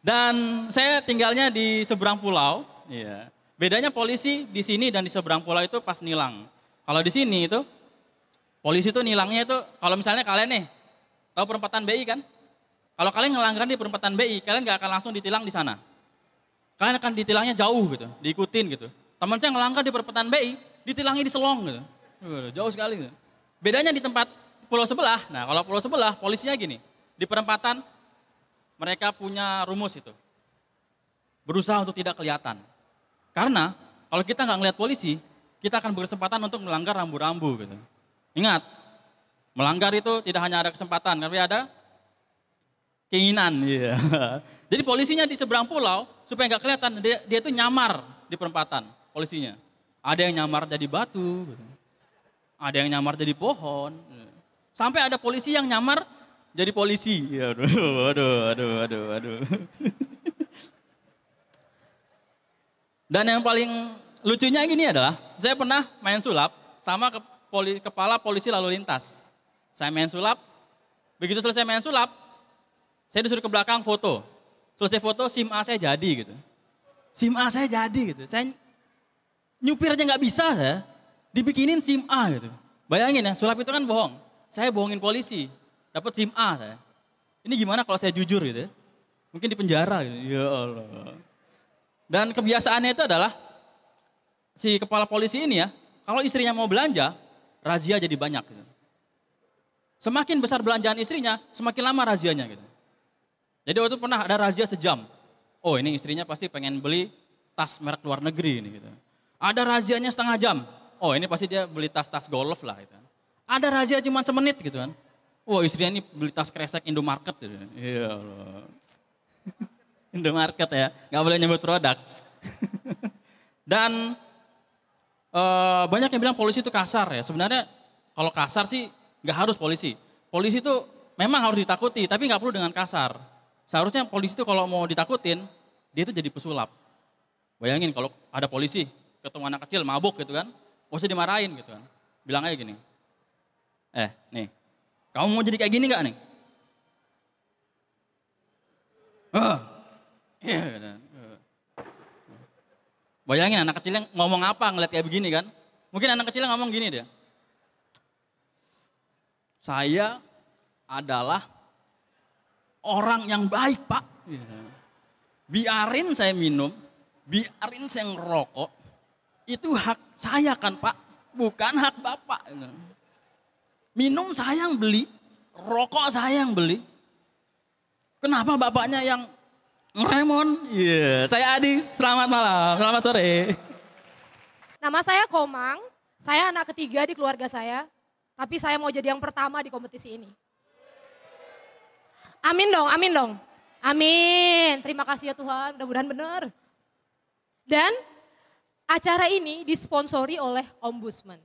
H: Dan saya tinggalnya di seberang pulau, Yeah. Bedanya polisi di sini dan di seberang pulau itu pas nilang. Kalau di sini itu polisi itu nilangnya itu kalau misalnya kalian nih tahu perempatan BI kan? Kalau kalian ngelanggar di perempatan BI, kalian nggak akan langsung ditilang di sana. Kalian akan ditilangnya jauh gitu, diikutin gitu. Teman saya ngelanggar di perempatan BI, ditilangnya di Selong gitu. Jauh sekali gitu. Bedanya di tempat pulau sebelah. Nah, kalau pulau sebelah polisinya gini, di perempatan mereka punya rumus itu. Berusaha untuk tidak kelihatan. Karena kalau kita nggak ngelihat polisi, kita akan berkesempatan untuk melanggar rambu-rambu gitu. Ingat, melanggar itu tidak hanya ada kesempatan, tapi ada keinginan. Iya. Jadi polisinya di seberang pulau supaya nggak kelihatan dia, dia tuh nyamar di perempatan polisinya. Ada yang nyamar jadi batu, ada yang nyamar jadi pohon. Sampai ada polisi yang nyamar jadi polisi. Aduh, aduh, aduh, aduh, aduh. Dan yang paling lucunya gini adalah, saya pernah main sulap sama ke poli, kepala polisi lalu lintas. Saya main sulap, begitu selesai main sulap, saya disuruh ke belakang foto. Selesai foto SIM A saya jadi gitu. SIM A saya jadi gitu. Saya nyupir aja nggak bisa saya. Dibikinin SIM A gitu. Bayangin ya, sulap itu kan bohong. Saya bohongin polisi, dapat SIM A saya. Ini gimana kalau saya jujur gitu ya? Mungkin di penjara gitu. Ya Allah. Dan kebiasaannya itu adalah si kepala polisi ini ya, kalau istrinya mau belanja, razia jadi banyak. Gitu. Semakin besar belanjaan istrinya, semakin lama razianya gitu. Jadi waktu itu pernah ada razia sejam. Oh ini istrinya pasti pengen beli tas merek luar negeri ini gitu. Ada razianya setengah jam. Oh ini pasti dia beli tas-tas golf lah gitu. Ada razia cuma semenit gitu kan. Wah wow, istrinya ini beli tas kresek Indomarket gitu. Iya loh. Indomarket ya, Gak boleh nyebut produk. Dan e, banyak yang bilang polisi itu kasar ya. Sebenarnya kalau kasar sih gak harus polisi. Polisi itu memang harus ditakuti, tapi gak perlu dengan kasar. Seharusnya polisi itu kalau mau ditakutin, dia itu jadi pesulap. Bayangin kalau ada polisi ketemu anak kecil mabuk gitu kan, polisi dimarahin gitu kan. Bilang aja gini, eh nih, kamu mau jadi kayak gini gak nih? Eh, iya, gitu. Bayangin anak kecil yang ngomong apa ngeliat kayak begini kan. Mungkin anak kecilnya ngomong gini dia. Saya adalah orang yang baik pak. Iya. Biarin saya minum, biarin saya ngerokok, itu hak saya kan pak, bukan hak bapak. Gitu. Minum saya yang beli, rokok saya yang beli. Kenapa bapaknya yang ngeremon? Iya, yeah. saya Adi, selamat malam, selamat sore.
C: Nama saya Komang, saya anak ketiga di keluarga saya, tapi saya mau jadi yang pertama di kompetisi ini. Amin dong, amin dong. Amin. Terima kasih ya Tuhan, mudah-mudahan benar. Dan acara ini disponsori oleh Ombudsman.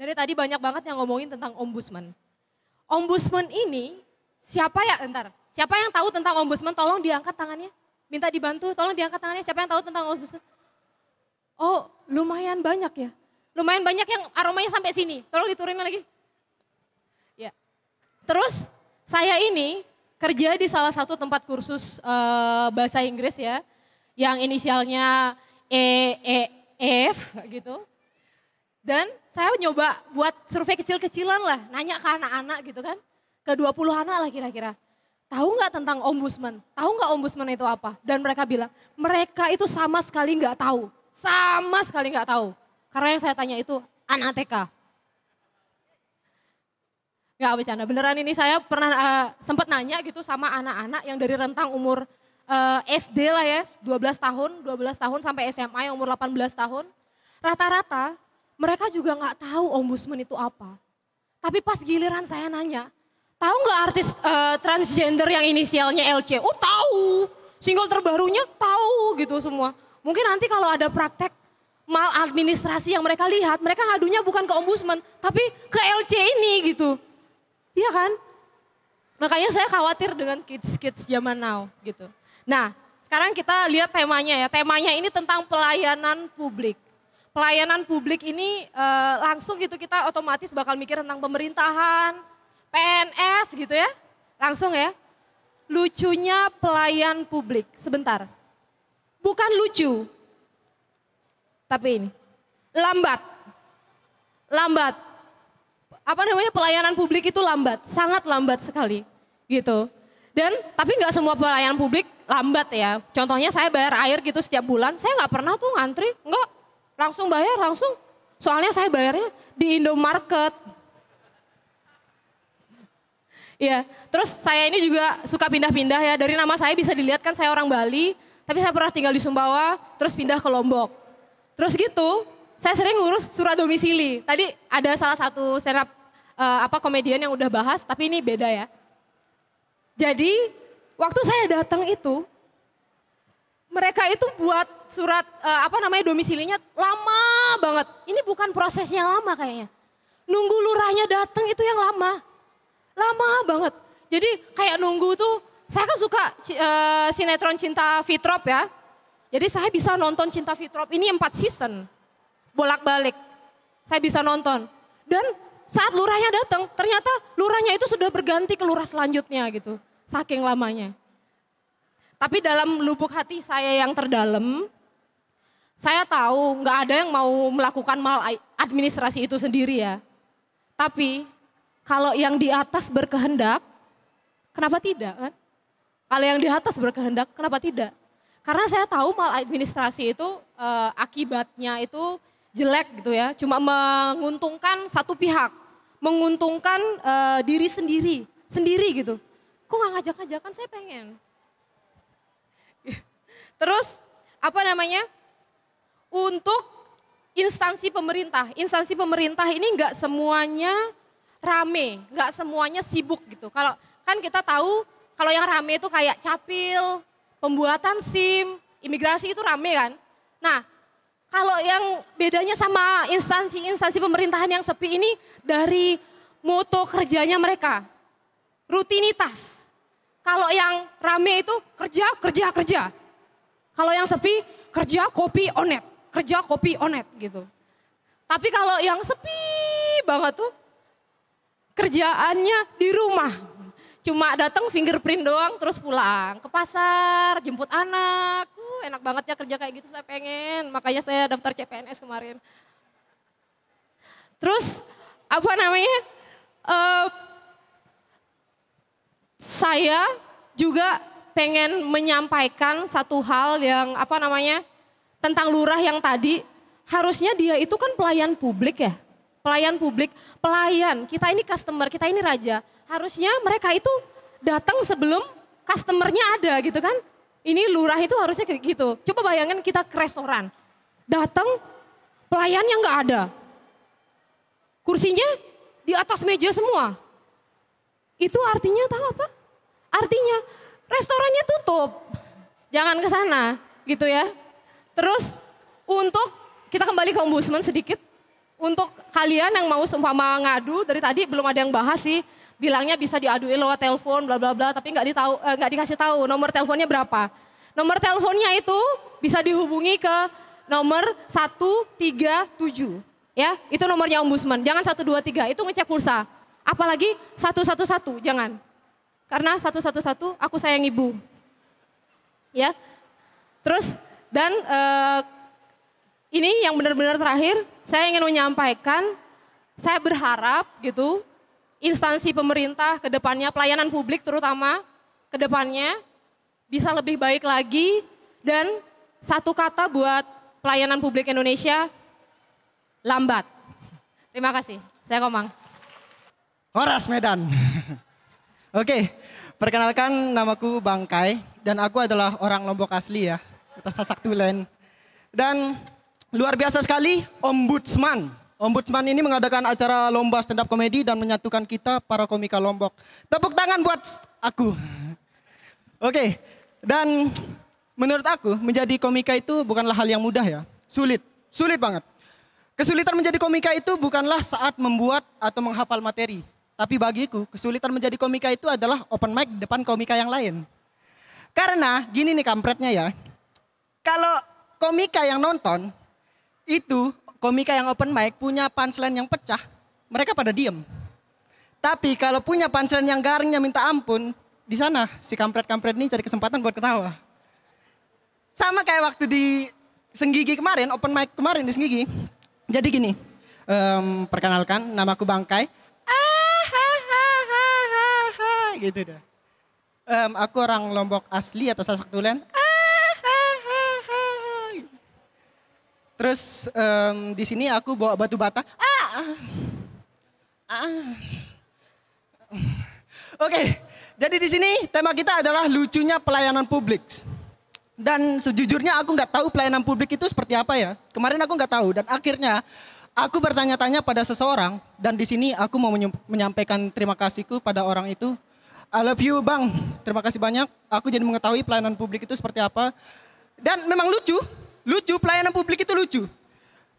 C: Dari tadi banyak banget yang ngomongin tentang Ombudsman. Ombudsman ini, siapa ya, entar, siapa yang tahu tentang Ombudsman tolong diangkat tangannya. Minta dibantu, tolong diangkat tangannya, siapa yang tahu tentang Ombudsman. Oh, lumayan banyak ya. Lumayan banyak yang aromanya sampai sini, tolong diturunin lagi. Ya. Terus, saya ini kerja di salah satu tempat kursus uh, bahasa Inggris ya, yang inisialnya E, E, F gitu. Dan saya nyoba buat survei kecil-kecilan lah, nanya ke anak-anak gitu kan. Ke 20 anak lah kira-kira. Tahu nggak tentang ombudsman? Tahu nggak ombudsman itu apa? Dan mereka bilang, mereka itu sama sekali nggak tahu. Sama sekali nggak tahu. Karena yang saya tanya itu anak TK habis bercanda, beneran ini saya pernah uh, eh, sempat nanya gitu sama anak-anak yang dari rentang umur uh, eh, SD lah ya, 12 tahun, 12 tahun sampai SMA yang umur 18 tahun. Rata-rata mereka juga nggak tahu ombudsman itu apa. Tapi pas giliran saya nanya, tahu nggak artis uh, transgender yang inisialnya LC? Oh tahu, single terbarunya tahu gitu semua. Mungkin nanti kalau ada praktek mal administrasi yang mereka lihat, mereka ngadunya bukan ke ombudsman, tapi ke LC ini gitu. Iya kan? Makanya saya khawatir dengan kids-kids zaman now gitu. Nah, sekarang kita lihat temanya ya. Temanya ini tentang pelayanan publik. Pelayanan publik ini e, langsung gitu kita otomatis bakal mikir tentang pemerintahan, PNS gitu ya. Langsung ya. Lucunya pelayan publik. Sebentar. Bukan lucu. Tapi ini. Lambat. Lambat apa namanya pelayanan publik itu lambat, sangat lambat sekali gitu. Dan tapi nggak semua pelayanan publik lambat ya. Contohnya saya bayar air gitu setiap bulan, saya nggak pernah tuh ngantri, nggak langsung bayar langsung. Soalnya saya bayarnya di Indomarket. Ya, terus saya ini juga suka pindah-pindah ya. Dari nama saya bisa dilihat kan saya orang Bali, tapi saya pernah tinggal di Sumbawa, terus pindah ke Lombok. Terus gitu, saya sering ngurus surat domisili. Tadi ada salah satu stand uh, apa komedian yang udah bahas, tapi ini beda ya. Jadi waktu saya datang itu mereka itu buat surat uh, apa namanya domisilinya lama banget. Ini bukan prosesnya lama kayaknya. Nunggu lurahnya datang itu yang lama. Lama banget. Jadi kayak nunggu tuh saya kan suka uh, sinetron Cinta Fitrop ya. Jadi saya bisa nonton Cinta Fitrop ini empat season. Bolak-balik. Saya bisa nonton. Dan saat lurahnya datang, ternyata lurahnya itu sudah berganti ke lurah selanjutnya gitu. Saking lamanya. Tapi dalam lubuk hati saya yang terdalam, saya tahu nggak ada yang mau melakukan mal administrasi itu sendiri ya. Tapi kalau yang di atas berkehendak, kenapa tidak kan? Kalau yang di atas berkehendak, kenapa tidak? Karena saya tahu mal administrasi itu eh, akibatnya itu jelek gitu ya, cuma menguntungkan satu pihak, menguntungkan uh, diri sendiri, sendiri gitu. Kok nggak ngajak-ngajak kan saya pengen. Terus apa namanya? Untuk instansi pemerintah, instansi pemerintah ini nggak semuanya rame, nggak semuanya sibuk gitu. Kalau kan kita tahu kalau yang rame itu kayak capil, pembuatan SIM, imigrasi itu rame kan. Nah, kalau yang bedanya sama instansi-instansi pemerintahan yang sepi ini dari moto kerjanya mereka. Rutinitas. Kalau yang rame itu kerja, kerja, kerja. Kalau yang sepi kerja kopi onet, kerja kopi onet gitu. Tapi kalau yang sepi banget tuh kerjaannya di rumah. Cuma datang fingerprint doang terus pulang ke pasar, jemput anak enak banget ya kerja kayak gitu saya pengen. Makanya saya daftar CPNS kemarin. Terus apa namanya? Uh, saya juga pengen menyampaikan satu hal yang apa namanya tentang lurah yang tadi harusnya dia itu kan pelayan publik ya pelayan publik pelayan kita ini customer kita ini raja harusnya mereka itu datang sebelum customernya ada gitu kan ini lurah itu harusnya kayak gitu. Coba bayangin kita ke restoran. Datang pelayan yang gak ada. Kursinya di atas meja semua. Itu artinya tahu apa? Artinya restorannya tutup. Jangan ke sana gitu ya. Terus untuk kita kembali ke ombudsman sedikit. Untuk kalian yang mau seumpama ngadu dari tadi belum ada yang bahas sih bilangnya bisa diaduin lewat telepon bla bla bla tapi nggak ditahu eh, nggak dikasih tahu nomor teleponnya berapa. Nomor teleponnya itu bisa dihubungi ke nomor 137 ya. Itu nomornya ombudsman. Jangan 123, itu ngecek pulsa. Apalagi 111 jangan. Karena 111 aku sayang ibu. Ya. Terus dan eh, ini yang benar-benar terakhir, saya ingin menyampaikan saya berharap gitu instansi pemerintah ke depannya, pelayanan publik terutama ke depannya bisa lebih baik lagi dan satu kata buat pelayanan publik Indonesia lambat. Terima kasih. Saya Komang.
B: Horas Medan. Oke, perkenalkan namaku Bangkai dan aku adalah orang Lombok asli ya, atas Sasak Tulen. Dan luar biasa sekali Ombudsman Ombudsman ini mengadakan acara lomba stand up komedi dan menyatukan kita para komika Lombok. Tepuk tangan buat aku. Oke, dan menurut aku menjadi komika itu bukanlah hal yang mudah ya. Sulit, sulit banget. Kesulitan menjadi komika itu bukanlah saat membuat atau menghafal materi. Tapi bagiku, kesulitan menjadi komika itu adalah open mic depan komika yang lain. Karena gini nih kampretnya ya. Kalau komika yang nonton itu komika yang open mic punya punchline yang pecah, mereka pada diem. Tapi kalau punya punchline yang garingnya minta ampun, di sana si kampret-kampret ini cari kesempatan buat ketawa. Sama kayak waktu di Senggigi kemarin, open mic kemarin di Senggigi. Jadi gini, um, perkenalkan namaku Bangkai. Ah, ha, ha, ha, ha, gitu deh. Um, aku orang Lombok asli atau Sasak Tulen. Terus um, di sini aku bawa batu bata. Ah. Ah. Oke, jadi di sini tema kita adalah lucunya pelayanan publik. Dan sejujurnya aku nggak tahu pelayanan publik itu seperti apa ya. Kemarin aku nggak tahu dan akhirnya aku bertanya-tanya pada seseorang dan di sini aku mau menyampaikan terima kasihku pada orang itu. I love you bang, terima kasih banyak. Aku jadi mengetahui pelayanan publik itu seperti apa. Dan memang lucu, Lucu pelayanan publik itu lucu.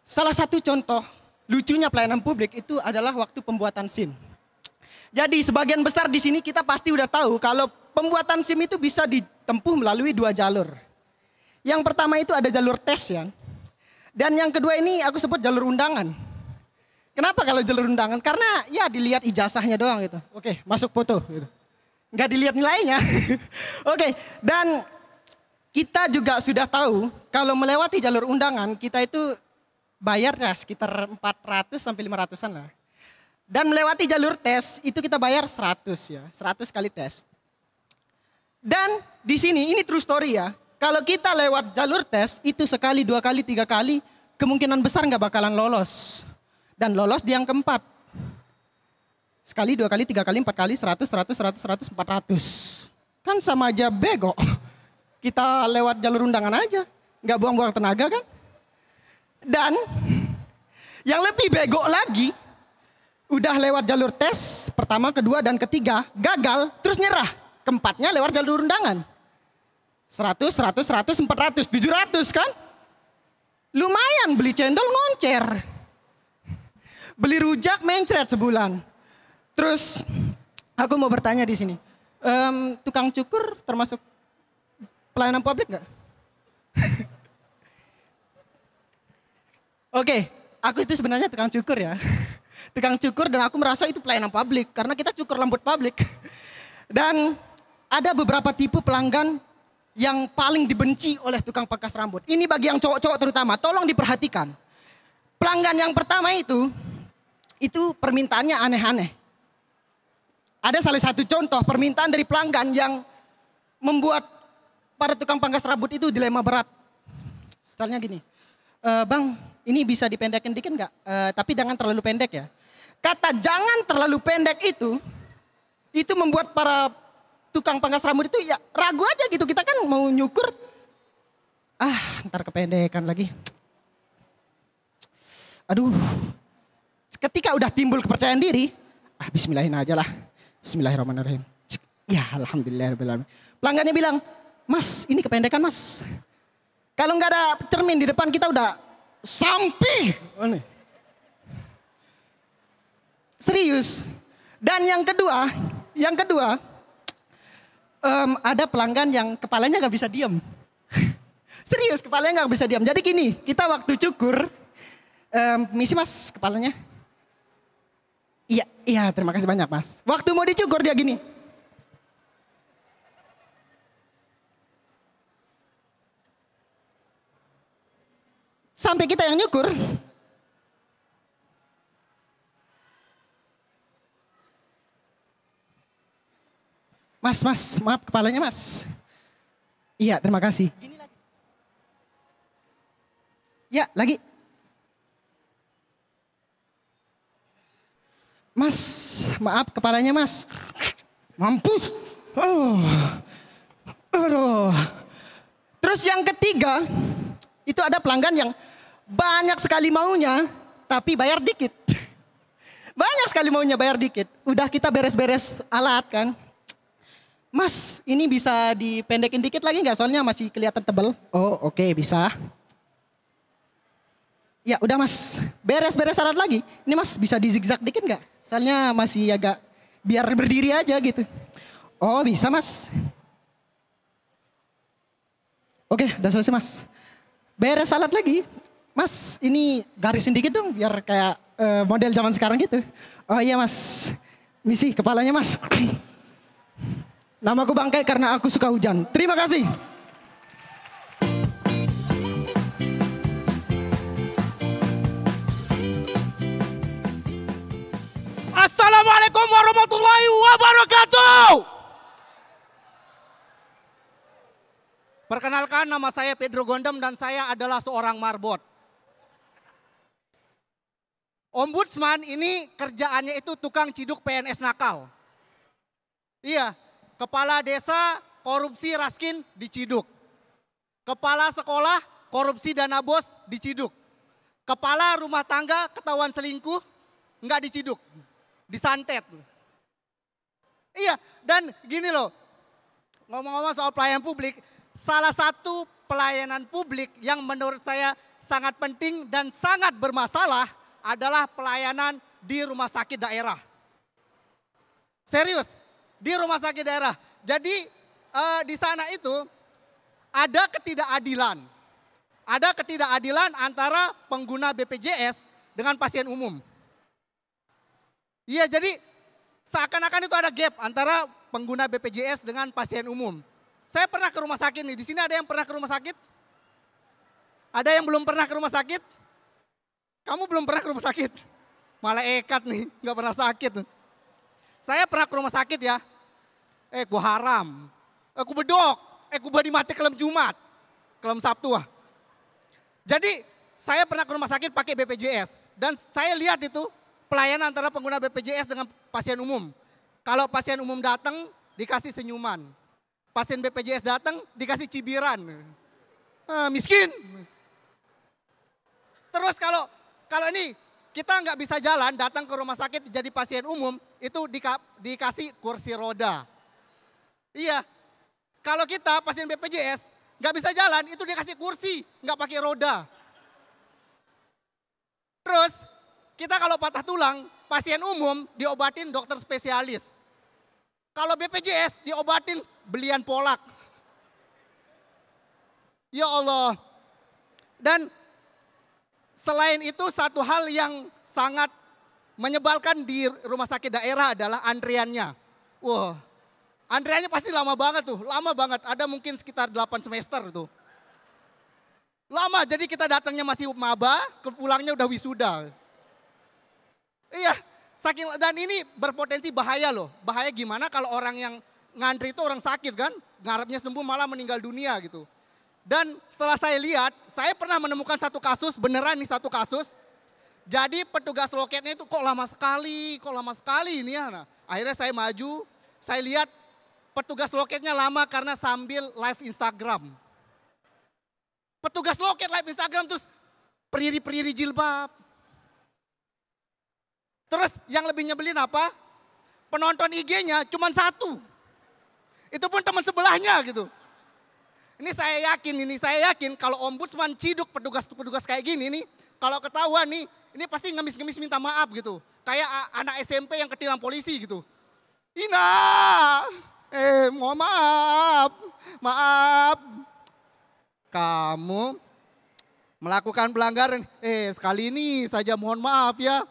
B: Salah satu contoh lucunya pelayanan publik itu adalah waktu pembuatan SIM. Jadi sebagian besar di sini kita pasti udah tahu kalau pembuatan SIM itu bisa ditempuh melalui dua jalur. Yang pertama itu ada jalur tes ya. Dan yang kedua ini aku sebut jalur undangan. Kenapa kalau jalur undangan? Karena ya dilihat ijazahnya doang gitu. Oke, masuk foto gitu. Nggak dilihat nilainya. Oke, dan kita juga sudah tahu kalau melewati jalur undangan kita itu bayar bayarnya sekitar 400 sampai 500-an lah. Dan melewati jalur tes itu kita bayar 100 ya, 100 kali tes. Dan di sini ini true story ya. Kalau kita lewat jalur tes itu sekali, dua kali, tiga kali kemungkinan besar nggak bakalan lolos. Dan lolos di yang keempat. Sekali, dua kali, tiga kali, empat kali, seratus, seratus, seratus, seratus, empat ratus. Kan sama aja bego. kita lewat jalur undangan aja. Nggak buang-buang tenaga kan? Dan yang lebih bego lagi, udah lewat jalur tes pertama, kedua, dan ketiga, gagal, terus nyerah. Keempatnya lewat jalur undangan. 100, 100, 100, 400, 700 kan? Lumayan beli cendol ngoncer. Beli rujak mencret sebulan. Terus aku mau bertanya di sini. Um, tukang cukur termasuk pelayanan publik nggak? Oke, okay, aku itu sebenarnya tukang cukur ya. tukang cukur dan aku merasa itu pelayanan publik karena kita cukur rambut publik. Dan ada beberapa tipe pelanggan yang paling dibenci oleh tukang pangkas rambut. Ini bagi yang cowok-cowok terutama, tolong diperhatikan. Pelanggan yang pertama itu, itu permintaannya aneh-aneh. Ada salah satu contoh permintaan dari pelanggan yang membuat para tukang pangkas rambut itu dilema berat. Soalnya gini, e, bang ini bisa dipendekin dikit nggak? E, tapi jangan terlalu pendek ya. Kata jangan terlalu pendek itu, itu membuat para tukang pangkas rambut itu ya ragu aja gitu. Kita kan mau nyukur, ah ntar kependekan lagi. Aduh, ketika udah timbul kepercayaan diri, ah bismillahin aja lah. Bismillahirrahmanirrahim. Ya alhamdulillah. Pelanggannya bilang, Mas, ini kependekan mas. Kalau nggak ada cermin di depan kita udah sampi. Oh, Serius. Dan yang kedua, yang kedua, um, ada pelanggan yang kepalanya nggak bisa diem. Serius, kepalanya nggak bisa diam. Jadi gini, kita waktu cukur, um, misi mas kepalanya. Iya, iya terima kasih banyak mas. Waktu mau dicukur dia gini. Sampai kita yang nyukur. Mas, mas, maaf kepalanya mas. Iya, terima kasih. Ya, lagi. Mas, maaf kepalanya mas. Mampus. Oh. Terus yang ketiga, itu ada pelanggan yang banyak sekali maunya, tapi bayar dikit. Banyak sekali maunya bayar dikit. Udah kita beres-beres alat kan. Mas, ini bisa dipendekin dikit lagi nggak? Soalnya masih kelihatan tebel. Oh, oke okay, bisa. Ya udah mas, beres-beres alat lagi. Ini mas bisa dizigzag dikit nggak? Soalnya masih agak biar berdiri aja gitu. Oh bisa mas. Oke, udah selesai mas beres alat lagi. Mas, ini garis sedikit dong biar kayak uh, model zaman sekarang gitu. Oh iya mas, misi kepalanya mas. Namaku bangkai karena aku suka hujan. Terima kasih.
A: Assalamualaikum warahmatullahi wabarakatuh.
E: Perkenalkan nama saya Pedro Gondem dan saya adalah seorang marbot. Ombudsman ini kerjaannya itu tukang ciduk PNS nakal. Iya, kepala desa korupsi raskin diciduk. Kepala sekolah korupsi dana bos diciduk. Kepala rumah tangga ketahuan selingkuh enggak diciduk, disantet. Iya, dan gini loh, ngomong-ngomong soal pelayan publik, salah satu pelayanan publik yang menurut saya sangat penting dan sangat bermasalah adalah pelayanan di rumah sakit daerah. Serius, di rumah sakit daerah. Jadi eh, di sana itu ada ketidakadilan. Ada ketidakadilan antara pengguna BPJS dengan pasien umum. Iya, jadi seakan-akan itu ada gap antara pengguna BPJS dengan pasien umum. Saya pernah ke rumah sakit nih. Di sini ada yang pernah ke rumah sakit? Ada yang belum pernah ke rumah sakit? Kamu belum pernah ke rumah sakit? Malah ekat nih, nggak pernah sakit. Saya pernah ke rumah sakit ya. Eh, gua haram. Eh, gua bedok. Eh, gua badi mati kelem Jumat. Kelem Sabtu ah. Jadi, saya pernah ke rumah sakit pakai BPJS. Dan saya lihat itu pelayanan antara pengguna BPJS dengan pasien umum. Kalau pasien umum datang, dikasih senyuman pasien BPJS datang dikasih cibiran. Ah, miskin. Terus kalau kalau ini kita nggak bisa jalan, datang ke rumah sakit jadi pasien umum, itu di, dikasih kursi roda. Iya, kalau kita pasien BPJS nggak bisa jalan, itu dikasih kursi, nggak pakai roda. Terus kita kalau patah tulang, pasien umum diobatin dokter spesialis. Kalau BPJS diobatin belian polak. Ya Allah. Dan selain itu satu hal yang sangat menyebalkan di rumah sakit daerah adalah antriannya. Wah, wow. antriannya pasti lama banget tuh, lama banget. Ada mungkin sekitar 8 semester tuh. Lama, jadi kita datangnya masih maba, pulangnya udah wisuda. Iya, Saking dan ini berpotensi bahaya loh. Bahaya gimana kalau orang yang ngantri itu orang sakit kan, ngarepnya sembuh malah meninggal dunia gitu. Dan setelah saya lihat, saya pernah menemukan satu kasus, beneran nih satu kasus. Jadi petugas loketnya itu kok lama sekali, kok lama sekali ini ya. Nah, akhirnya saya maju, saya lihat petugas loketnya lama karena sambil live Instagram. Petugas loket live Instagram terus periri-periri jilbab, Terus yang lebih nyebelin apa? Penonton IG-nya cuma satu. Itu pun teman sebelahnya gitu. Ini saya yakin, ini saya yakin kalau ombudsman ciduk petugas-petugas kayak gini nih, kalau ketahuan nih, ini pasti ngemis-ngemis minta maaf gitu. Kayak anak SMP yang ketilang polisi gitu. Ina, eh mohon maaf, maaf. Kamu melakukan pelanggaran, eh sekali ini saja mohon maaf ya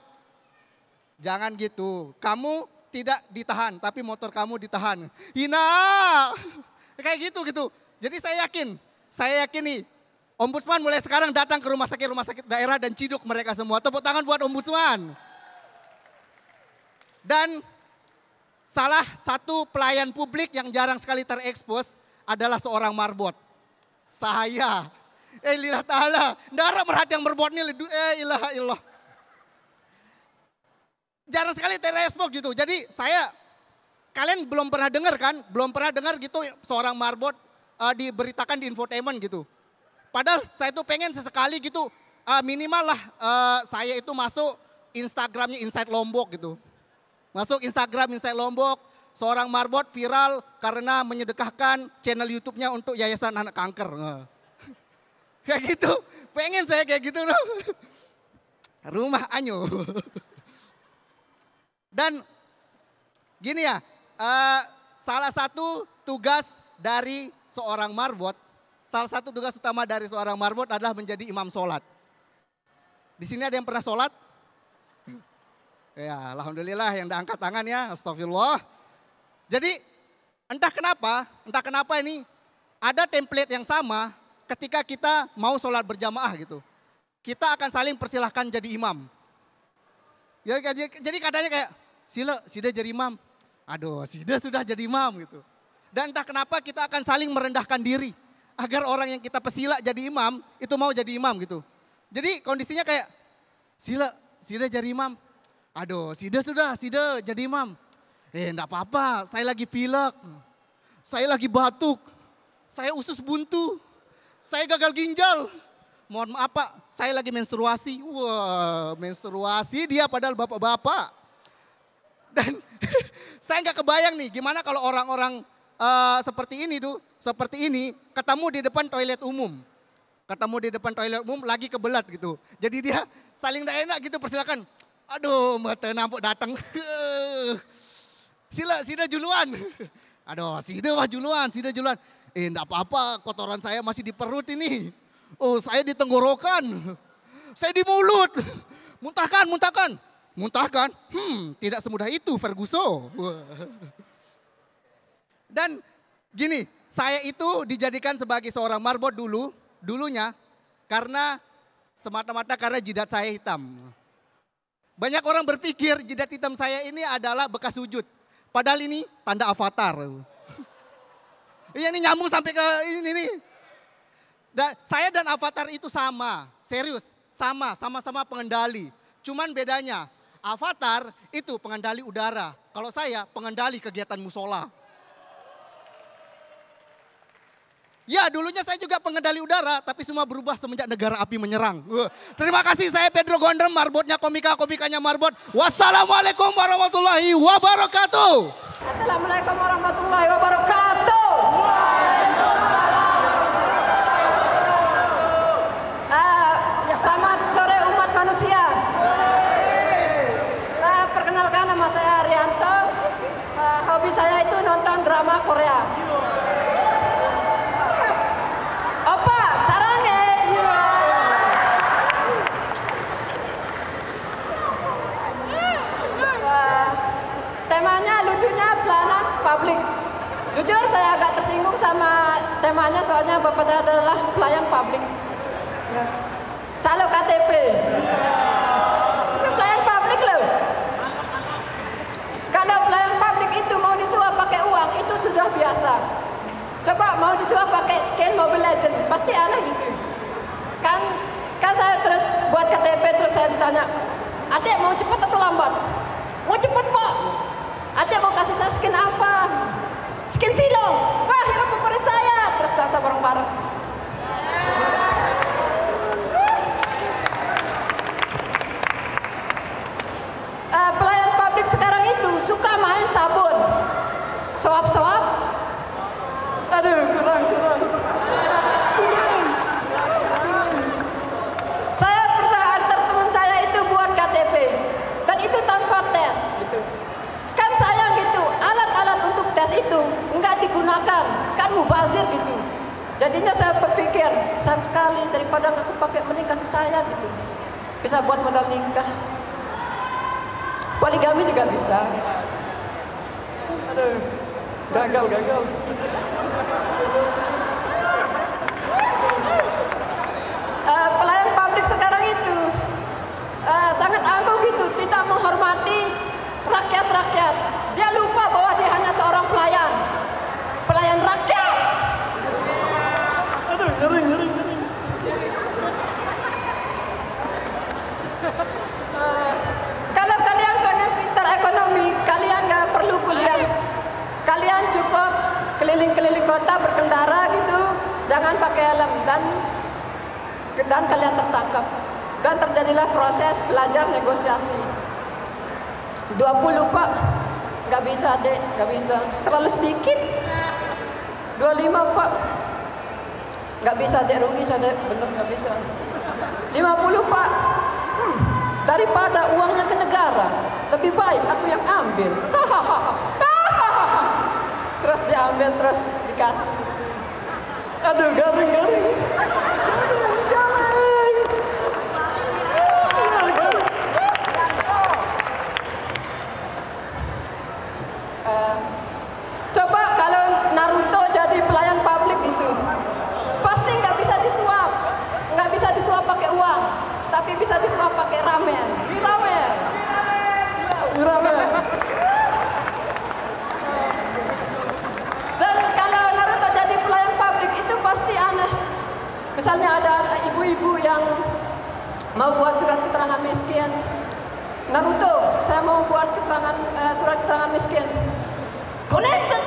E: Jangan gitu. Kamu tidak ditahan, tapi motor kamu ditahan. Hina! Kayak gitu gitu. Jadi saya yakin, saya yakin nih, Ombudsman mulai sekarang datang ke rumah sakit-rumah sakit daerah dan ciduk mereka semua. Tepuk tangan buat Ombudsman. Dan salah satu pelayan publik yang jarang sekali terekspos adalah seorang marbot. Saya. Eh lillah ta'ala. Darah merhati yang marbot ini. Eh ilah ilah jarang sekali Terry gitu. Jadi saya kalian belum pernah dengar kan? Belum pernah dengar gitu seorang marbot uh, diberitakan di infotainment gitu. Padahal saya tuh pengen sesekali gitu uh, minimal lah uh, saya itu masuk Instagramnya Inside Lombok gitu. Masuk Instagram Inside Lombok, seorang marbot viral karena menyedekahkan channel YouTube-nya untuk yayasan anak kanker. kayak gitu, pengen saya kayak gitu. dong. Rumah Anyo. Dan gini ya, uh, salah satu tugas dari seorang marbot, salah satu tugas utama dari seorang marbot adalah menjadi imam sholat. Di sini ada yang pernah sholat? Ya, alhamdulillah yang udah angkat tangan ya, astagfirullah. Jadi entah kenapa, entah kenapa ini ada template yang sama ketika kita mau sholat berjamaah gitu. Kita akan saling persilahkan jadi imam. Ya, jadi, jadi kadangnya kayak, Sila, Sida jadi imam. Aduh, Sida sudah jadi imam gitu. Dan entah kenapa kita akan saling merendahkan diri. Agar orang yang kita pesila jadi imam, itu mau jadi imam gitu. Jadi kondisinya kayak, Sila, Sida jadi imam. Aduh, Sida sudah, Sida jadi imam. Eh, enggak apa-apa, saya lagi pilek. Saya lagi batuk. Saya usus buntu. Saya gagal ginjal. Mohon maaf Pak, saya lagi menstruasi. Wah, wow, menstruasi dia padahal bapak-bapak. Dan saya nggak kebayang nih gimana kalau orang-orang uh, seperti ini tuh, seperti ini ketemu di depan toilet umum. Ketemu di depan toilet umum lagi kebelat gitu. Jadi dia saling tidak enak gitu persilakan. Aduh, mata nampuk datang. Sila, sida juluan. Aduh, sida wah juluan, sida juluan. Eh, enggak apa-apa, kotoran saya masih di perut ini. Oh, saya di tenggorokan. Saya di mulut. Muntahkan, muntahkan. Muntahkan? Hmm, tidak semudah itu Ferguson. Dan gini, saya itu dijadikan sebagai seorang marbot dulu, dulunya karena semata-mata karena jidat saya hitam. Banyak orang berpikir jidat hitam saya ini adalah bekas sujud. Padahal ini tanda avatar. Iya ini nyambung sampai ke ini ini Dan, saya dan avatar itu sama, serius, sama, sama-sama pengendali. Cuman bedanya, Avatar itu pengendali udara. Kalau saya pengendali kegiatan musola. Ya dulunya saya juga pengendali udara, tapi semua berubah semenjak negara api menyerang. Terima kasih saya Pedro Gondrem, marbotnya komika, komikanya marbot. Wassalamualaikum warahmatullahi wabarakatuh.
J: Assalamualaikum warahmatullahi wabarakatuh. Korea. Opa, sarangnya. Uh, temanya lucunya pelanak publik. Jujur saya agak tersinggung sama temanya soalnya bapak saya adalah pelayan publik. Calo KTP. mau disuruh pakai scan Mobile legend pasti aneh gitu kan kan saya terus buat KTP terus saya ditanya adek mau cepet atau lambat mau cepet pak adek mau kasih saya skin apa skin silo Aduh, kurang, kurang. kurang. Saya pernah antar teman saya itu buat KTP. Dan itu tanpa tes. Gitu. Kan sayang gitu, alat-alat untuk tes itu nggak digunakan. Kan mubazir gitu. Jadinya saya berpikir, sayang sekali daripada aku pakai mending kasih saya gitu. Bisa buat modal nikah. Poligami juga bisa.
H: Aduh. Gagal,
J: gagal. Uh, pelayan pabrik sekarang itu eh, sangat angkuh gitu, tidak menghormati rakyat-rakyat. kota berkendara gitu jangan pakai helm dan dan kalian tertangkap dan terjadilah proses belajar negosiasi 20 pak nggak bisa dek nggak bisa terlalu sedikit 25 pak nggak bisa dek rugi saya dek bener nggak bisa 50 pak hmm, daripada uangnya ke negara lebih baik aku yang ambil terus diambil terus Gus. Aduh, garing, garing. mau buat surat keterangan miskin. Naruto, saya mau buat keterangan uh, surat keterangan miskin. Konetta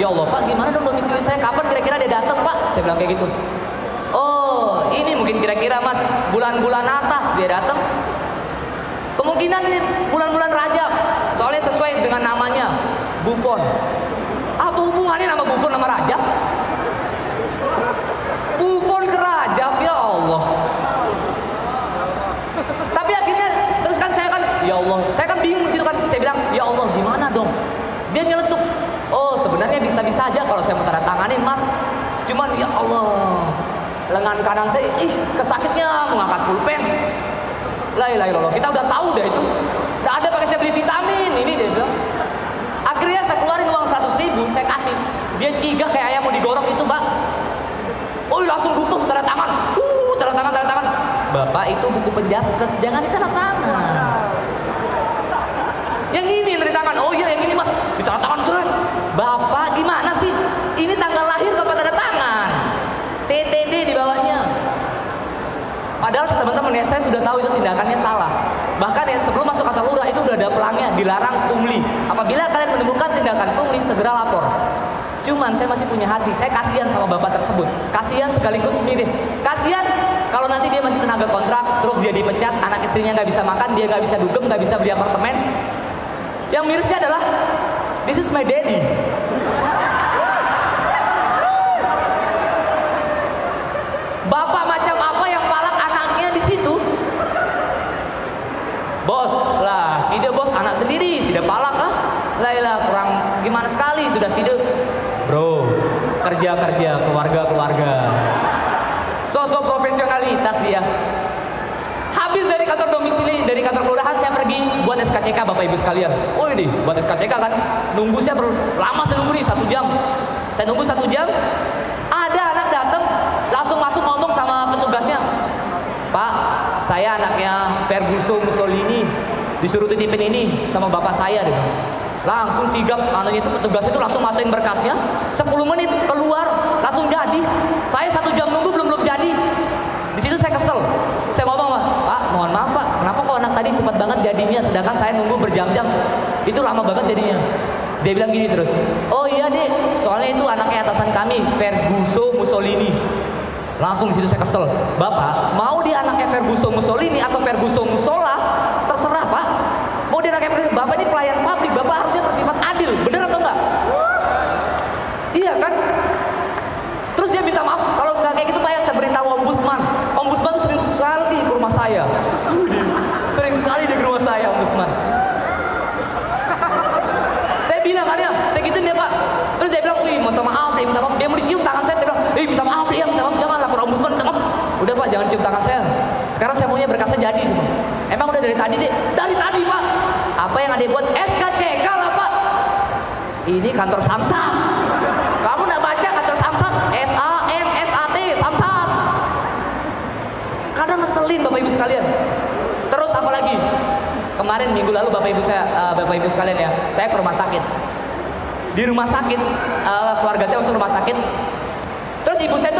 I: ya Allah Pak gimana dong domisili saya kapan kira-kira dia datang Pak saya bilang kayak gitu oh ini mungkin kira-kira mas bulan-bulan atas dia datang kemungkinan ini bulan-bulan Rajab soalnya sesuai dengan namanya Buffon apa hubungannya nama Buffon sama Rajab Buffon ke Rajab ya Allah tapi akhirnya terus kan saya kan ya Allah saya kan bingung situ kan saya bilang ya Allah gimana dong dia nyeletuk oh sebenarnya bisa-bisa aja kalau saya mau tanda tanganin mas cuman ya Allah lengan kanan saya ih kesakitnya mengangkat pulpen lai lai lolo, kita udah tahu deh itu tidak ada pakai saya beli vitamin ini dia bilang akhirnya saya keluarin uang 100 ribu saya kasih dia cigah kayak ayam mau digorok itu mbak oh langsung gupuh tanda tangan uh tanda tangan tanda tangan bapak itu buku penjaskes jangan tanda tangan yang ini Bapak gimana sih? Ini tanggal lahir Bapak tanda tangan. TTD di bawahnya. Padahal teman-teman ya, saya sudah tahu itu tindakannya salah. Bahkan ya sebelum masuk kata lurah itu udah ada pelangnya, dilarang pungli. Apabila kalian menemukan tindakan pungli, segera lapor. Cuman saya masih punya hati, saya kasihan sama bapak tersebut. Kasihan sekaligus miris. Kasihan kalau nanti dia masih tenaga kontrak, terus dia dipecat, anak istrinya nggak bisa makan, dia nggak bisa dugem, nggak bisa beli apartemen. Yang mirisnya adalah This is my daddy. Bapak macam apa yang palak anaknya di situ? Bos lah, si dia bos anak sendiri, si dia palak ah. lah. Lailah kurang gimana sekali sudah si dia. Bro, kerja kerja keluarga keluarga. Sosok profesionalitas dia. Habis dari kantor domisili, dari kantor kelurahan saya pergi buat SKCK Bapak Ibu sekalian. Oh ini buat SKCK kan nunggu saya perlu lama saya nunggu nih satu jam. Saya nunggu satu jam, ada anak datang langsung masuk ngomong sama petugasnya. Pak, saya anaknya Ferguson Mussolini disuruh titipin ini sama bapak saya deh. Langsung sigap anunya itu petugas itu langsung masukin berkasnya 10 menit keluar langsung jadi. Saya satu jam nunggu belum belum jadi. timnya sedangkan saya nunggu berjam-jam itu lama banget jadinya dia bilang gini terus oh iya deh soalnya itu anaknya atasan kami Ferguso Mussolini langsung di situ saya kesel bapak mau dia anaknya Ferguso Mussolini atau Ferguso Mussola terserah pak mau dia anaknya dari tadi deh. Dari tadi pak. Apa yang ada buat SKCK lah pak. Ini kantor Samsat. Kamu nggak baca kantor Samsat? S A M S A T Samsat. Karena ngeselin bapak ibu sekalian. Terus apa lagi? Kemarin minggu lalu bapak ibu saya, uh, bapak ibu sekalian ya, saya ke rumah sakit. Di rumah sakit, uh, keluarga saya masuk rumah sakit. Terus ibu saya tuh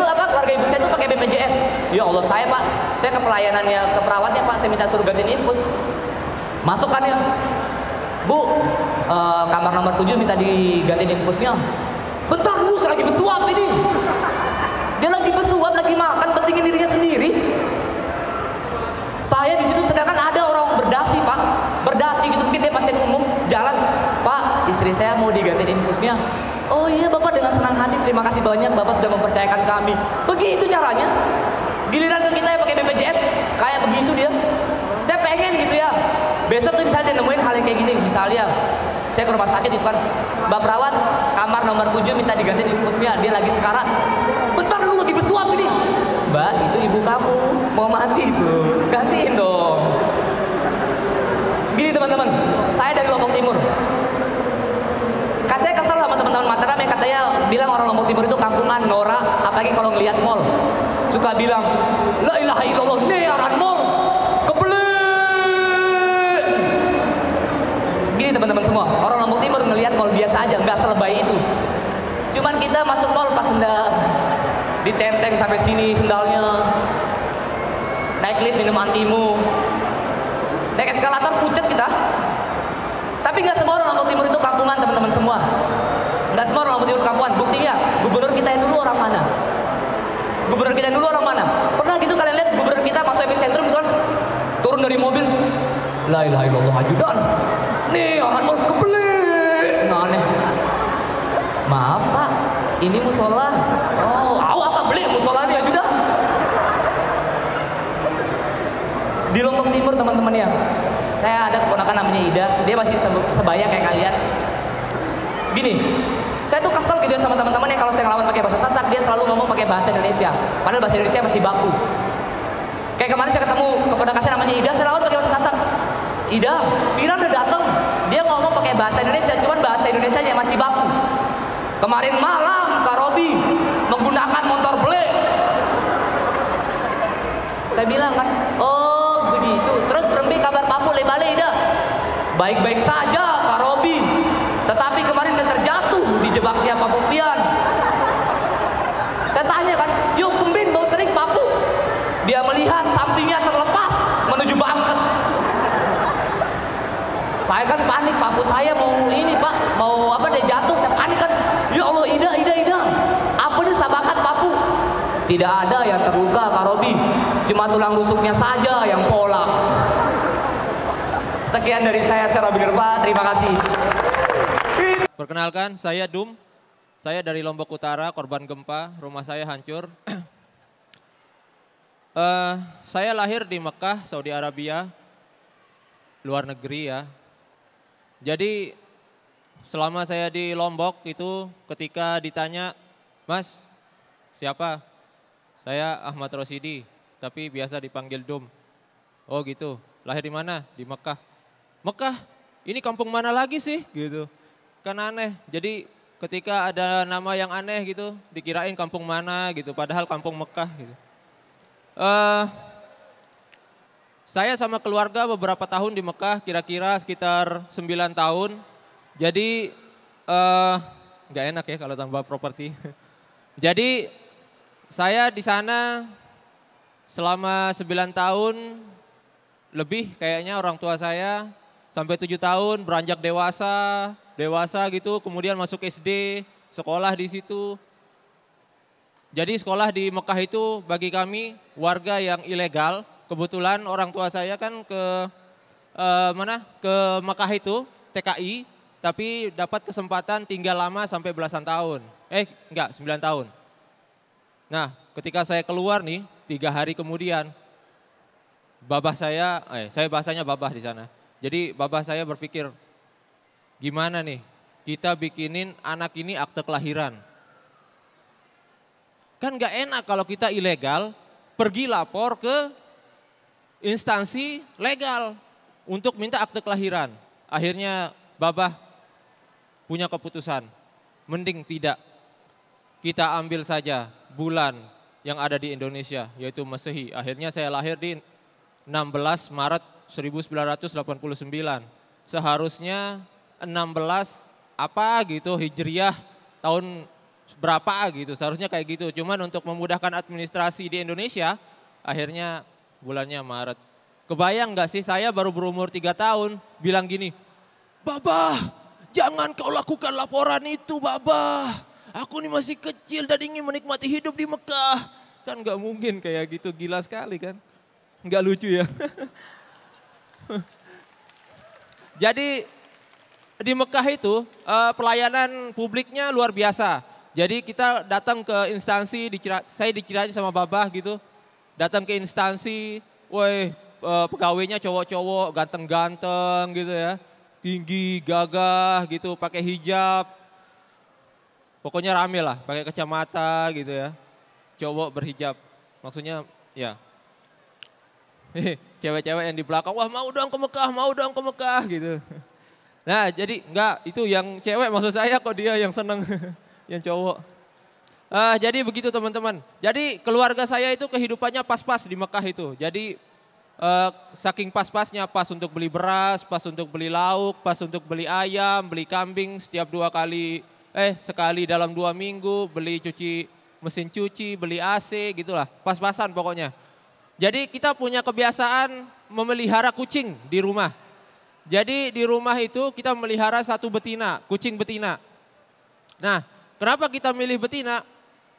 I: KPI saya tuh pakai BPJS ya Allah saya pak saya ke pelayanannya ke perawatnya pak saya minta suruh gantiin infus masukkan ya bu e, kamar nomor 7 minta diganti infusnya bentar lu lagi bersuap ini dia lagi bersuap lagi makan pentingin dirinya sendiri saya di situ sedangkan ada orang berdasi pak berdasi gitu mungkin dia pasien umum jalan pak istri saya mau digantiin infusnya Oh iya Bapak dengan senang hati terima kasih banyak Bapak sudah mempercayakan kami. Begitu caranya. Giliran ke kita yang pakai BPJS kayak begitu dia. Saya pengen gitu ya. Besok tuh misalnya dia nemuin hal yang kayak gini misalnya saya ke rumah sakit itu kan Mbak perawat kamar nomor 7 minta diganti di puskesmas dia lagi sekarat bentar lu lagi bersuap ini Mbak itu ibu kamu mau mati itu gantiin dong gini teman-teman saya dari Lombok Timur Mataram yang katanya bilang orang Lombok Timur itu kampungan, norak, apalagi kalau ngelihat mall. Suka bilang, la ilaha illallah, nih aran mall, kebeli Gini teman-teman semua, orang Lombok Timur ngelihat mall biasa aja, nggak selebay itu. Cuman kita masuk mall pas sendal, ditenteng sampai sini sendalnya, naik lift minum antimu, naik eskalator pucat kita. Tapi nggak semua orang Lombok Timur itu kampungan teman-teman semua. Gak semua orang rambutnya kampungan buktinya gubernur kita yang dulu orang mana gubernur kita yang dulu orang mana pernah gitu kalian lihat gubernur kita masuk epicentrum kan turun dari mobil la ilaha illallah ajudan nih orang mau kebelit nah aneh maaf pak ini musola oh awak beli musola ini ajudan di Lombok Timur teman-teman ya saya ada keponakan namanya Ida dia masih sebaya kayak kalian gini saya tuh kesel gitu ya sama teman-teman yang kalau saya ngelawan pakai bahasa Sasak dia selalu ngomong pakai bahasa Indonesia padahal bahasa Indonesia masih baku kayak kemarin saya ketemu kepada kasih namanya Ida saya lawan pakai bahasa Sasak Ida Pira udah dateng dia ngomong pakai bahasa Indonesia cuman bahasa Indonesia yang masih baku kemarin malam Kak Robi menggunakan motor blek, saya bilang kan oh begitu terus berhenti kabar Papua lebale Ida baik-baik saja Kak Robi tetapi kemarin di jebaknya Pak Pupian saya tanya kan yuk tumben bau terik papu dia melihat sampingnya terlepas menuju bangket saya kan panik papu saya mau ini pak mau apa dia jatuh saya panik kan yuk ya Allah ida ida ida apa ini sabakat papu tidak ada yang terluka Kak Robi cuma tulang rusuknya saja yang
G: polak sekian dari saya saya Robin terima kasih Perkenalkan, saya Dum. Saya dari Lombok Utara, korban gempa. Rumah saya hancur. uh, saya lahir di Mekah, Saudi Arabia. Luar negeri ya. Jadi selama saya di Lombok itu ketika ditanya, Mas, siapa? Saya Ahmad Rosidi, tapi biasa dipanggil Dum. Oh gitu, lahir di mana? Di Mekah. Mekah, ini kampung mana lagi sih? Gitu kan aneh. Jadi ketika ada nama yang aneh gitu, dikirain kampung mana gitu, padahal kampung Mekah gitu. Uh, saya sama keluarga beberapa tahun di Mekah, kira-kira sekitar 9 tahun. Jadi eh, nggak uh, enak ya kalau tambah properti. Jadi saya di sana selama 9 tahun lebih kayaknya orang tua saya sampai tujuh tahun beranjak dewasa dewasa gitu, kemudian masuk SD, sekolah di situ. Jadi sekolah di Mekah itu bagi kami warga yang ilegal. Kebetulan orang tua saya kan ke eh, mana? Ke Mekah itu TKI, tapi dapat kesempatan tinggal lama sampai belasan tahun. Eh, enggak, sembilan tahun. Nah, ketika saya keluar nih, tiga hari kemudian, babah saya, eh, saya bahasanya babah di sana. Jadi babah saya berpikir, Gimana nih? Kita bikinin anak ini akte kelahiran. Kan gak enak kalau kita ilegal, pergi lapor ke instansi legal untuk minta akte kelahiran. Akhirnya babah punya keputusan. Mending tidak. Kita ambil saja bulan yang ada di Indonesia, yaitu Masehi. Akhirnya saya lahir di 16 Maret 1989. Seharusnya 16 apa gitu Hijriah tahun berapa gitu. Seharusnya kayak gitu. Cuman untuk memudahkan administrasi di Indonesia akhirnya bulannya Maret. Kebayang nggak sih saya baru berumur tiga tahun bilang gini, baba jangan kau lakukan laporan itu baba. Aku ini masih kecil dan ingin menikmati hidup di Mekah. Kan nggak mungkin kayak gitu, gila sekali kan. Nggak lucu ya. Jadi di Mekah itu uh, pelayanan publiknya luar biasa. Jadi kita datang ke instansi, dikira, saya dikirain sama babah gitu, datang ke instansi, woi uh, pegawainya cowok-cowok ganteng-ganteng gitu ya, tinggi, gagah gitu, pakai hijab, pokoknya rame lah, pakai kacamata gitu ya, cowok berhijab, maksudnya ya. Cewek-cewek yang di belakang, wah mau dong ke Mekah, mau dong ke Mekah gitu. Nah jadi enggak itu yang cewek maksud saya kok dia yang seneng yang cowok. Uh, jadi begitu teman-teman. Jadi keluarga saya itu kehidupannya pas-pas di Mekah itu. Jadi uh, saking pas-pasnya pas untuk beli beras, pas untuk beli lauk, pas untuk beli ayam, beli kambing setiap dua kali eh sekali dalam dua minggu beli cuci mesin cuci, beli AC gitulah. Pas-pasan pokoknya. Jadi kita punya kebiasaan memelihara kucing di rumah. Jadi di rumah itu kita melihara satu betina, kucing betina. Nah, kenapa kita milih betina?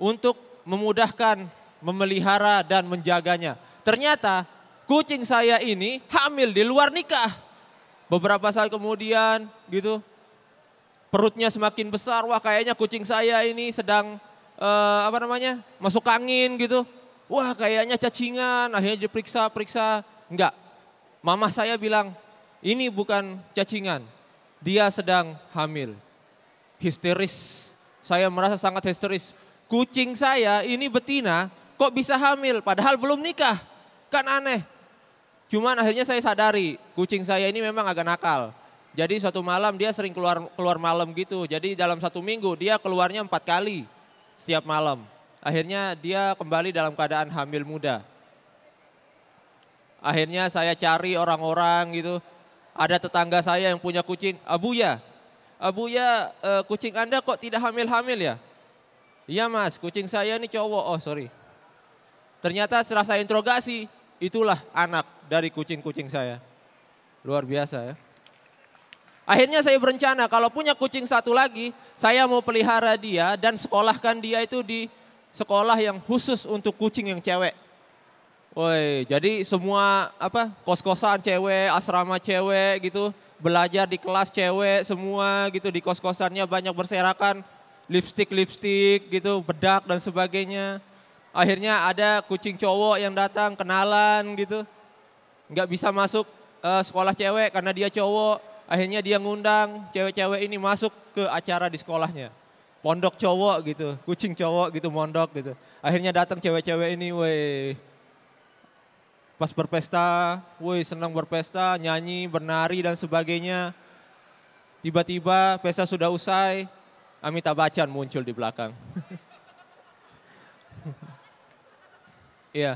G: Untuk memudahkan memelihara dan menjaganya. Ternyata kucing saya ini hamil di luar nikah. Beberapa saat kemudian gitu perutnya semakin besar. Wah, kayaknya kucing saya ini sedang eh, apa namanya? masuk angin gitu. Wah, kayaknya cacingan. Akhirnya diperiksa-periksa. Enggak. Mama saya bilang, ini bukan cacingan. Dia sedang hamil. Histeris. Saya merasa sangat histeris. Kucing saya ini betina kok bisa hamil padahal belum nikah. Kan aneh. Cuman akhirnya saya sadari kucing saya ini memang agak nakal. Jadi suatu malam dia sering keluar keluar malam gitu. Jadi dalam satu minggu dia keluarnya empat kali setiap malam. Akhirnya dia kembali dalam keadaan hamil muda. Akhirnya saya cari orang-orang gitu. Ada tetangga saya yang punya kucing, Abuya, Abuya uh, eh, kucing Anda kok tidak hamil-hamil ya? Iya mas, kucing saya ini cowok, oh sorry. Ternyata setelah saya interogasi, itulah anak dari kucing-kucing saya. Luar biasa ya. Akhirnya saya berencana kalau punya kucing satu lagi, saya mau pelihara dia dan sekolahkan dia itu di sekolah yang khusus untuk kucing yang cewek. Woi, jadi semua apa kos-kosan cewek, asrama cewek gitu, belajar di kelas cewek semua gitu di kos-kosannya banyak berserakan lipstick-lipstick gitu, bedak dan sebagainya. Akhirnya ada kucing cowok yang datang kenalan gitu. Nggak bisa masuk uh, sekolah cewek karena dia cowok. Akhirnya dia ngundang cewek-cewek ini masuk ke acara di sekolahnya pondok cowok gitu, kucing cowok gitu mondok gitu. Akhirnya datang cewek-cewek ini, weh pas berpesta, woi senang berpesta, nyanyi, bernari dan sebagainya. Tiba-tiba pesta sudah usai, Amita Bacan muncul di belakang. Iya. yeah.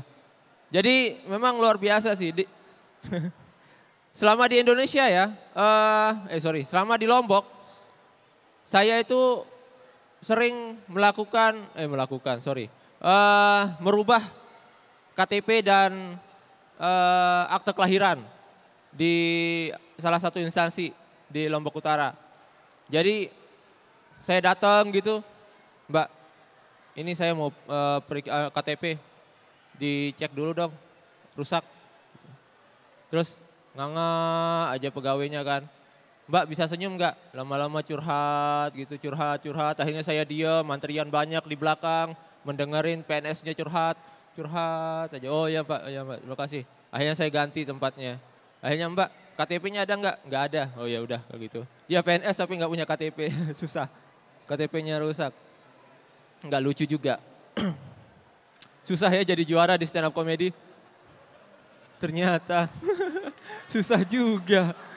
G: Jadi memang luar biasa sih. Di, selama di Indonesia ya, uh, eh sorry, selama di Lombok, saya itu sering melakukan, eh melakukan, sorry, uh, merubah KTP dan uh, akte kelahiran di salah satu instansi di Lombok Utara. Jadi saya datang gitu, Mbak, ini saya mau uh, eh, eh, KTP dicek dulu dong, rusak. Terus nganga aja pegawainya kan. Mbak bisa senyum nggak? Lama-lama curhat gitu, curhat, curhat. Akhirnya saya diam, antrian banyak di belakang, mendengarin PNS-nya curhat curhat aja. Oh ya Pak, ya Pak, terima kasih. Akhirnya saya ganti tempatnya. Akhirnya Mbak, KTP-nya ada nggak? Nggak ada. Oh ya udah kayak gitu. Ya PNS tapi nggak punya KTP, susah. KTP-nya rusak. Nggak lucu juga. susah ya jadi juara di stand up comedy. Ternyata susah juga.